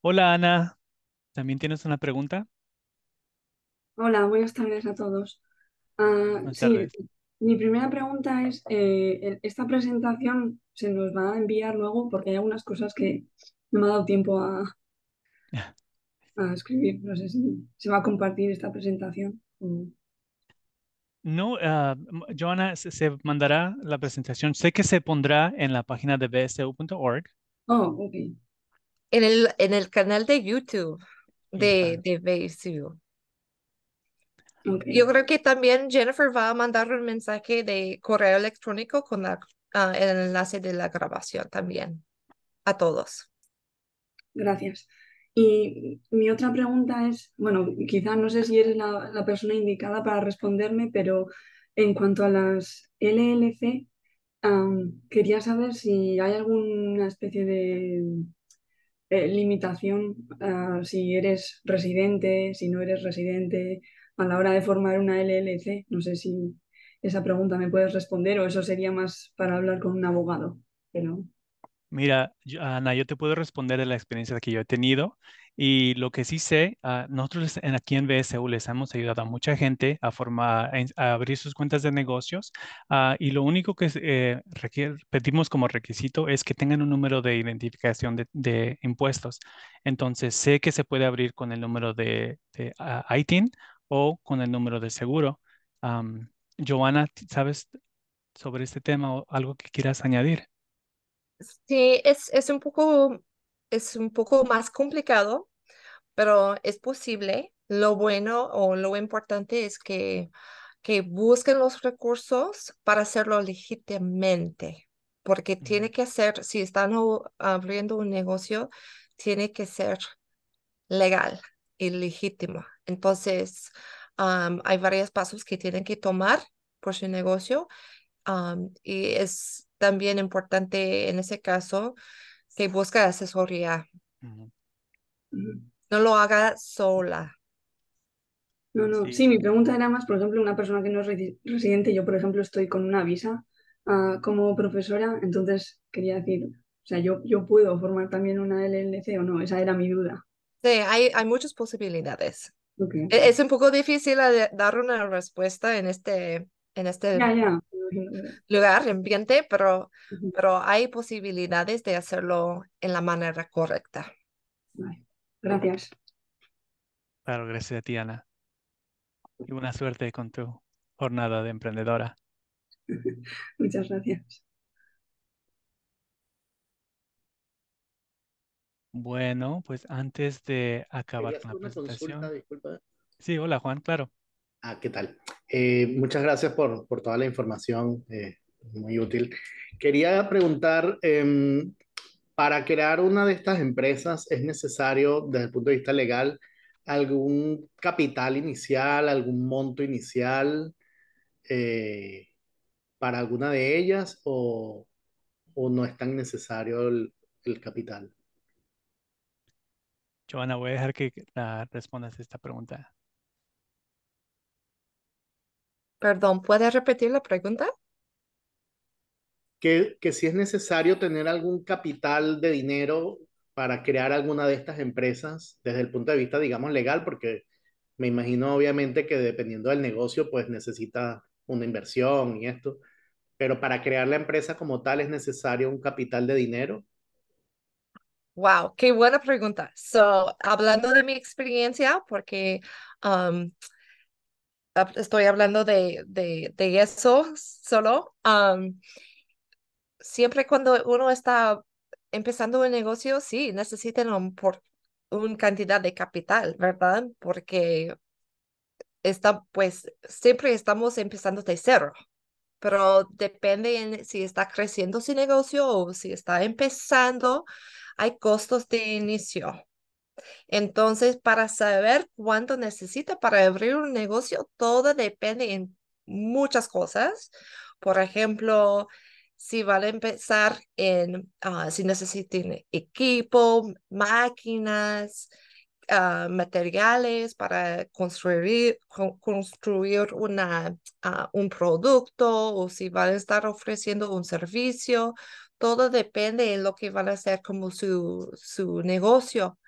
Hola, Ana. ¿También tienes una pregunta? Hola, buenas tardes a todos. Ah, mi primera pregunta es, eh, esta presentación se nos va a enviar luego porque hay algunas cosas que no me ha dado tiempo a, escribir. No sé si se va a compartir esta presentación. No, uh, Joana, se mandará la presentación. Sé que se pondrá en la página de bsu.org. Oh, ok. En el, en el canal de YouTube de, de BSU. Yo creo que también Jennifer va a mandar un mensaje de correo electrónico con ah, el enlace de la grabación también a todos. Gracias. Y mi otra pregunta es, bueno, quizás no sé si eres la, persona indicada para responderme, pero en cuanto a las LLC, quería saber si hay alguna especie de eh, limitación, ah, si eres residente, si no eres residente, a la hora de formar una LLC. No sé si esa pregunta me puedes responder o eso sería más para hablar con un abogado. Pero... Mira, Ana, yo te puedo responder de la experiencia que yo he tenido y lo que sí sé, ah, nosotros en, aquí en BSU les hemos ayudado a mucha gente a, formar, a abrir sus cuentas de negocios ah, y lo único que eh, pedimos como requisito es que tengan un número de identificación de, impuestos. Entonces, sé que se puede abrir con el número de, ah, ITIN o con el número de seguro. Joana, ¿sabes sobre este tema o algo que quieras añadir? Sí, es, es, un poco, es un poco más complicado, pero es posible. Lo bueno o lo importante es que, que busquen los recursos para hacerlo legítimamente, porque tiene que ser, si están abriendo un negocio, tiene que ser legal y legítimo. Entonces, hay varios pasos que tienen que tomar por su negocio y es también importante en ese caso que busque asesoría. No lo haga sola. No, no, sí. mi pregunta era más, por ejemplo, una persona que no es residente, yo por ejemplo estoy con una visa ah, como profesora, entonces quería decir, o sea, yo, yo puedo formar también una LLC o no, esa era mi duda. Sí, hay, hay muchas posibilidades. E, es un poco difícil dar una respuesta en este, en este lugar, ambiente, pero, pero hay posibilidades de hacerlo en la manera correcta. Gracias. Claro, gracias Tiana Y buena suerte con tu jornada de emprendedora. Muchas gracias. Bueno, pues antes de acabar con la Consulta, Sí, hola Juan, claro. Ah, ¿qué tal? Eh, muchas gracias por, toda la información, eh, muy útil. Quería preguntar, em, para crear una de estas empresas, ¿es necesario, desde el punto de vista legal, algún capital inicial, algún monto inicial eh, para alguna de ellas o, no es tan necesario el capital? Joana, voy a dejar que la respondas esta pregunta. Perdón, ¿puede repetir la pregunta? Que, que si es necesario tener algún capital de dinero para crear alguna de estas empresas desde el punto de vista, digamos, legal, porque me imagino obviamente que dependiendo del negocio, pues necesita una inversión y esto, pero para crear la empresa como tal es necesario un capital de dinero Wow, qué buena pregunta. So, hablando de mi experiencia, porque um, estoy hablando de, de, eso solo. Um, siempre cuando uno está empezando un negocio, sí, necesitan un, cantidad de capital, ¿verdad? Porque está, pues, siempre estamos empezando de cero, pero depende si está creciendo su negocio o si está empezando hay costos de inicio. Entonces, para saber cuánto necesita para abrir un negocio, todo depende en muchas cosas. Por ejemplo, si van a empezar en, ah, si necesitan equipo, máquinas, ah, materiales para construir, construir una, ah, un producto o si van a estar ofreciendo un servicio todo depende de lo que van a hacer como su, su negocio.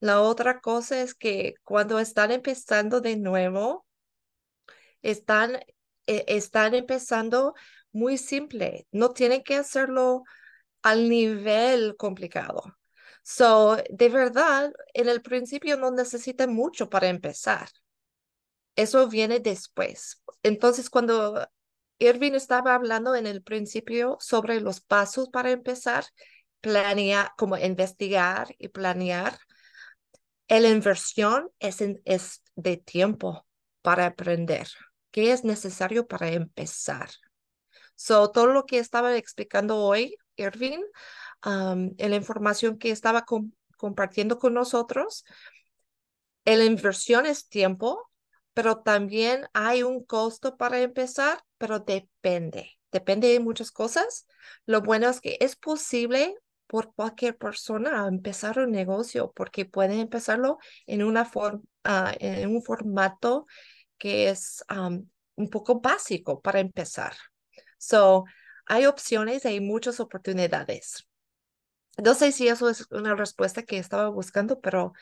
La otra cosa es que cuando están empezando de nuevo, están, eh, están empezando muy simple. No tienen que hacerlo al nivel complicado. So, de verdad, en el principio no necesitan mucho para empezar. Eso viene después. Entonces, cuando Irving estaba hablando en el principio sobre los pasos para empezar, planear, como investigar y planear. La inversión es, de tiempo para aprender. ¿Qué es necesario para empezar? So, todo lo que estaba explicando hoy, Irving, la información que estaba compartiendo con nosotros, la inversión es tiempo pero también hay un costo para empezar, pero depende, depende de muchas cosas. Lo bueno es que es posible por cualquier persona empezar un negocio porque pueden empezarlo en, una forma ah, en un formato que es un poco básico para empezar. So, hay opciones, hay muchas oportunidades. No sé si eso es una respuesta que estaba buscando, pero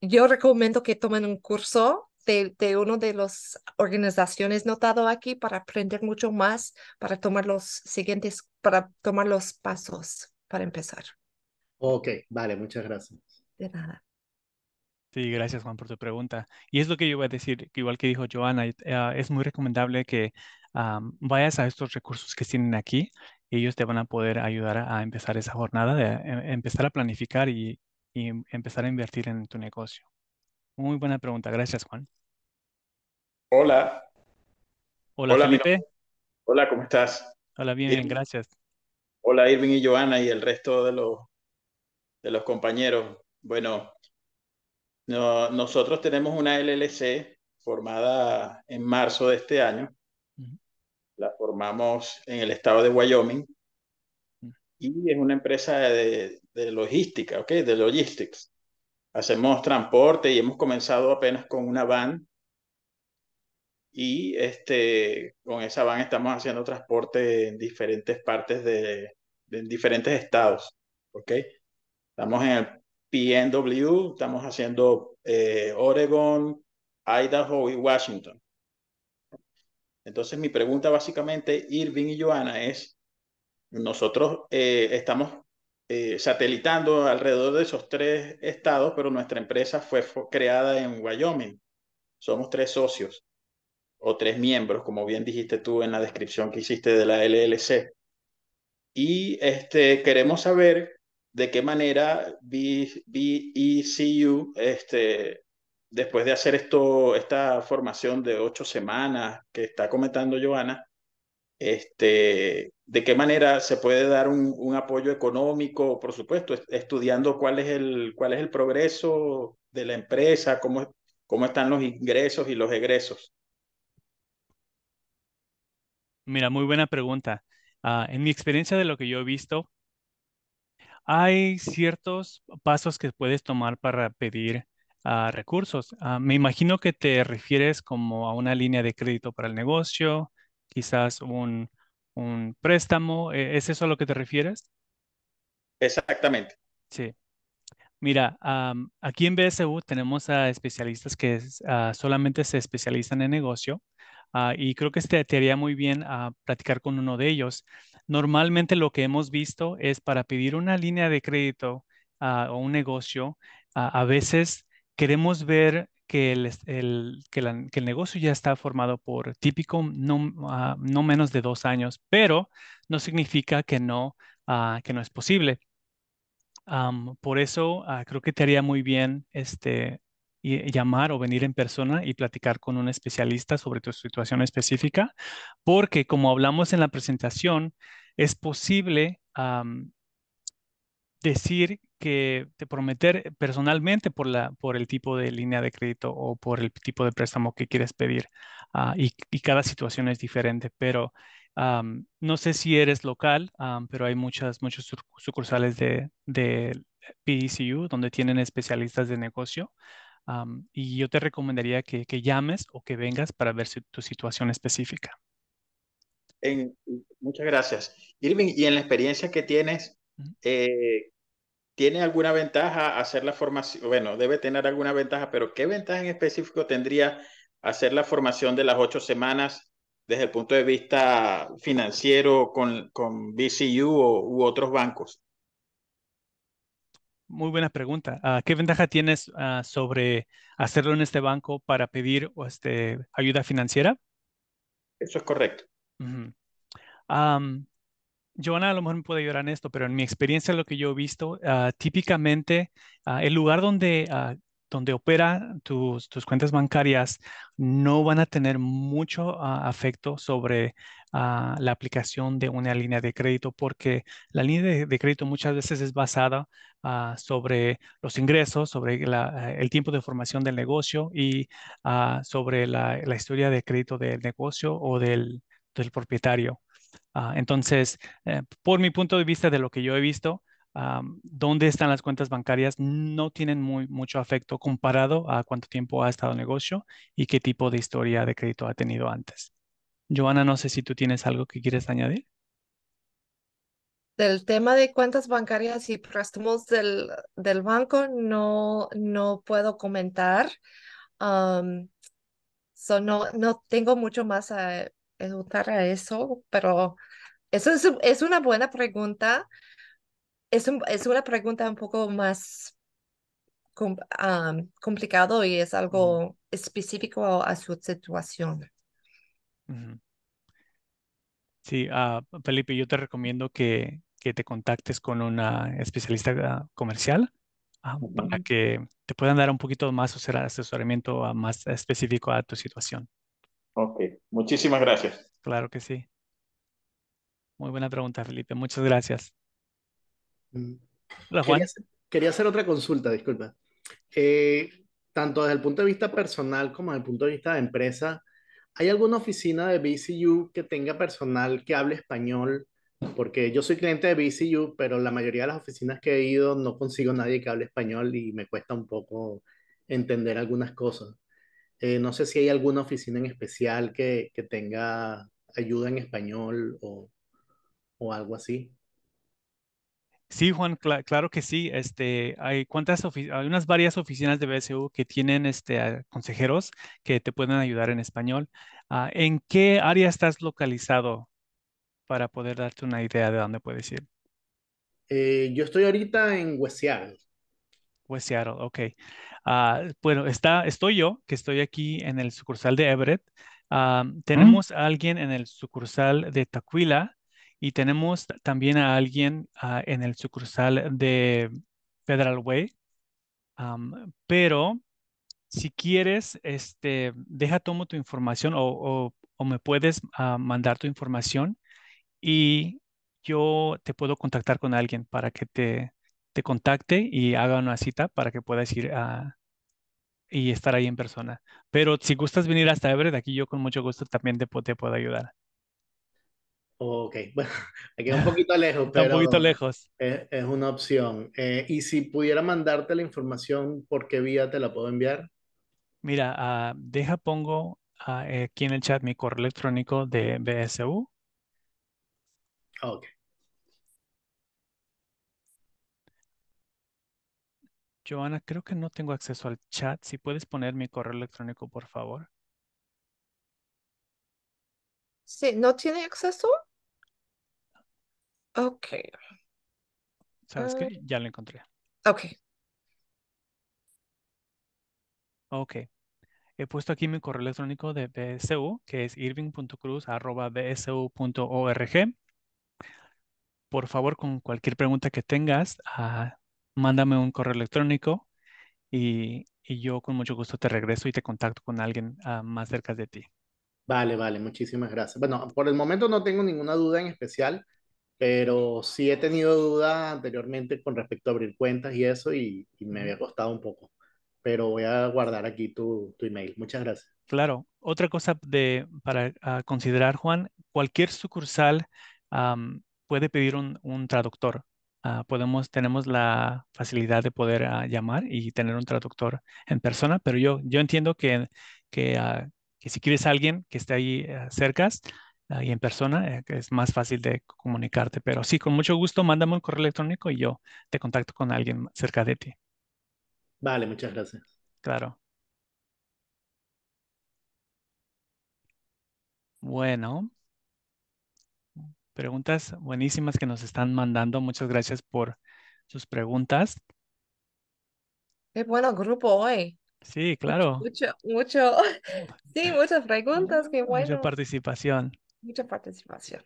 yo recomiendo que tomen un curso de, de una de las organizaciones notado aquí para aprender mucho más, para tomar los siguientes, para tomar los pasos para empezar. Ok, vale, muchas gracias. De nada. Sí, gracias Juan por tu pregunta. Y es lo que yo voy a decir, igual que dijo Joana, eh, ah, es muy recomendable que vayas a estos recursos que tienen aquí ellos te van a poder ayudar a empezar esa jornada, de em, empezar a planificar y y em, empezar a invertir en tu negocio? Muy buena pregunta. Gracias, Juan. Hola. Hola, Felipe. Hola, ¿cómo estás? Hola, bien, gracias. Hola, Irving y Joana y el resto de los, de los compañeros. Bueno, nosotros tenemos una LLC formada en marzo de este año. La formamos en el estado de Wyoming y es una empresa de, logística, ¿ok? De logistics. Hacemos transporte y hemos comenzado apenas con una van y este, con esa van estamos haciendo transporte en diferentes partes de, en diferentes estados, ¿ok? Estamos en el PNW, estamos haciendo eh, Oregon, Idaho y Washington. Entonces mi pregunta básicamente, Irving y Joana, es nosotros eh, estamos eh, satelitando alrededor de esos tres estados, pero nuestra empresa fue, creada en Wyoming. Somos tres socios o tres miembros, como bien dijiste tú en la descripción que hiciste de la LLC. Y este, queremos saber de qué manera BECU, este, después de hacer esto, esta formación de ocho semanas que está comentando Joana, este, de qué manera se puede dar un, apoyo económico, por supuesto, estudiando cuál es el, cuál es el progreso de la empresa, cómo, cómo están los ingresos y los egresos. Mira, muy buena pregunta. Ah, en mi experiencia de lo que yo he visto, hay ciertos pasos que puedes tomar para pedir ah, recursos. Ah, me imagino que te refieres como a una línea de crédito para el negocio, quizás un, un préstamo. ¿e-, ¿Es eso a lo que te refieres? Exactamente. Sí. Mira, aquí en BSU tenemos a especialistas que ah, solamente se especializan en negocio ah, y creo que te, te haría muy bien ah, platicar con uno de ellos. Normalmente lo que hemos visto es para pedir una línea de crédito o un negocio, a veces queremos ver que el, el, que, que el, negocio ya está formado por típico no, ah, no, menos de dos años, pero no significa que no, ah, que no es posible. por eso ah, creo que te haría muy bien este, llamar o venir en persona y platicar con un especialista sobre tu situación específica, porque como hablamos en la presentación, es posible decir que te prometer personalmente por, la, por el tipo de línea de crédito o por el tipo de préstamo que quieres pedir. Ah, y, y, cada situación es diferente, pero no sé si eres local, pero hay muchas, muchos sucursales de, de PDCU donde tienen especialistas de negocio. y yo te recomendaría que, que, llames o que vengas para ver si, tu situación específica. En, muchas gracias. Irving, y en la experiencia que tienes, eh, ¿Tiene alguna ventaja hacer la formación? Bueno, debe tener alguna ventaja, pero ¿qué ventaja en específico tendría hacer la formación de las ocho semanas desde el punto de vista financiero con, con BCU o, u otros bancos? Muy buena pregunta. Ah, ¿Qué ventaja tienes ah, sobre hacerlo en este banco para pedir este, ayuda financiera? Eso es correcto. Joana a lo mejor me puede ayudar en esto, pero en mi experiencia, lo que yo he visto, ah, típicamente ah, el lugar donde, ah, donde opera tus, cuentas bancarias no van a tener mucho afecto sobre la aplicación de una línea de crédito, porque la línea de, crédito muchas veces es basada sobre los ingresos, sobre eh, el tiempo de formación del negocio y sobre la, historia de crédito del negocio o del propietario. Ah, entonces, eh, por mi punto de vista de lo que yo he visto, dónde están las cuentas bancarias no tienen muy, mucho afecto comparado a cuánto tiempo ha estado el negocio y qué tipo de historia de crédito ha tenido antes. Joana, no sé si tú tienes algo que quieres añadir. Del tema de cuentas bancarias y préstamos del, del banco, no, no puedo comentar. no, no tengo mucho más a, eh, educar eh, a eso, pero eso es, una buena pregunta. Es, es una pregunta un poco más ah, complicado y es algo específico a, su situación. Sí, ah, Felipe, yo te recomiendo que, que, te contactes con una especialista comercial ah, para que te puedan dar un poquito más o sea, asesoramiento más específico a tu situación. Ok, muchísimas gracias. Claro que sí. Muy buena pregunta, Felipe. Muchas gracias. Mm. Hola, Juan. Quería, hacer otra consulta, disculpa. Eh, tanto desde el punto de vista personal como desde el punto de vista de empresa, ¿hay alguna oficina de BCU que tenga personal que hable español? Porque yo soy cliente de BCU, pero la mayoría de las oficinas que he ido no consigo nadie que hable español y me cuesta un poco entender algunas cosas. Eh, no sé si hay alguna oficina en especial que, tenga ayuda en español o, algo así. Sí, Juan, claro que sí. Este, hay cuántas hay unas varias oficinas de BSU que tienen este consejeros que te pueden ayudar en español. Ah, ¿En qué área estás localizado para poder darte una idea de dónde puedes ir? Eh, yo estoy ahorita en West Seattle. West Seattle, ok. Ah, bueno, está, estoy yo, que estoy aquí en el sucursal de Everett. Ah, mm. tenemos a alguien en el sucursal de Taquila y tenemos también a alguien ah, en el sucursal de Federal Way. pero si quieres, este, deja tomo tu información o me puedes mandar tu información y yo te puedo contactar con alguien para que te, te contacte y haga una cita para que puedas ir y estar ahí en persona. Pero si gustas venir hasta Everett, aquí yo con mucho gusto también te, puedo ayudar. Ok, bueno, aquí queda un poquito lejos, pero. un poquito lejos. E-, es, una opción. Eh, y si pudiera mandarte la información, ¿por qué vía te la puedo enviar? Mira, ah, deja, pongo ah, eh, aquí en el chat mi correo electrónico de BSU. Ok. Joana, creo que no tengo acceso al chat. Si puedes poner mi correo electrónico, por favor. Sí, ¿no tiene acceso? Ok. ¿Sabes qué? Ah. Ya lo encontré. Ok. Ok. He puesto aquí mi correo electrónico de BSU, que es irving.cruz.bsu.org. Por favor, con cualquier pregunta que tengas, ah, mándame un correo electrónico y, y yo con mucho gusto te regreso y te contacto con alguien ah, más cerca de ti. Vale, vale, muchísimas gracias. Bueno, por el momento no tengo ninguna duda en especial, pero sí he tenido dudas anteriormente con respecto a abrir cuentas y eso y, me había costado un poco, pero voy a guardar aquí tu, tu email. Muchas gracias. Claro, otra cosa de, para ah, considerar, Juan, cualquier sucursal puede pedir un, un traductor. Ah, podemos, tenemos la facilidad de poder ah, llamar y tener un traductor en persona, pero yo, yo entiendo que, que, ah, que si quieres a alguien que esté ahí eh, cerca y en persona, eh, es más fácil de comunicarte, pero sí, con mucho gusto, mándame un correo electrónico y yo te contacto con alguien cerca de ti. Vale, muchas gracias. Claro. Bueno preguntas buenísimas que nos están mandando. Muchas gracias por sus preguntas. Qué bueno grupo hoy. Sí, claro. Mucho, mucho. Sí, muchas preguntas, bueno. Mucha participación. Mucha participación.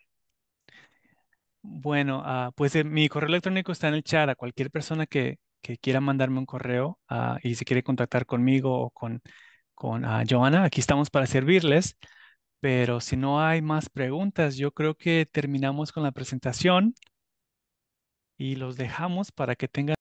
Bueno, ah, pues eh, mi correo electrónico está en el chat. A cualquier persona que, quiera mandarme un correo ah, y se quiere contactar conmigo o con, con ah, Joana, aquí estamos para servirles. Pero si no hay más preguntas, yo creo que terminamos con la presentación y los dejamos para que tengan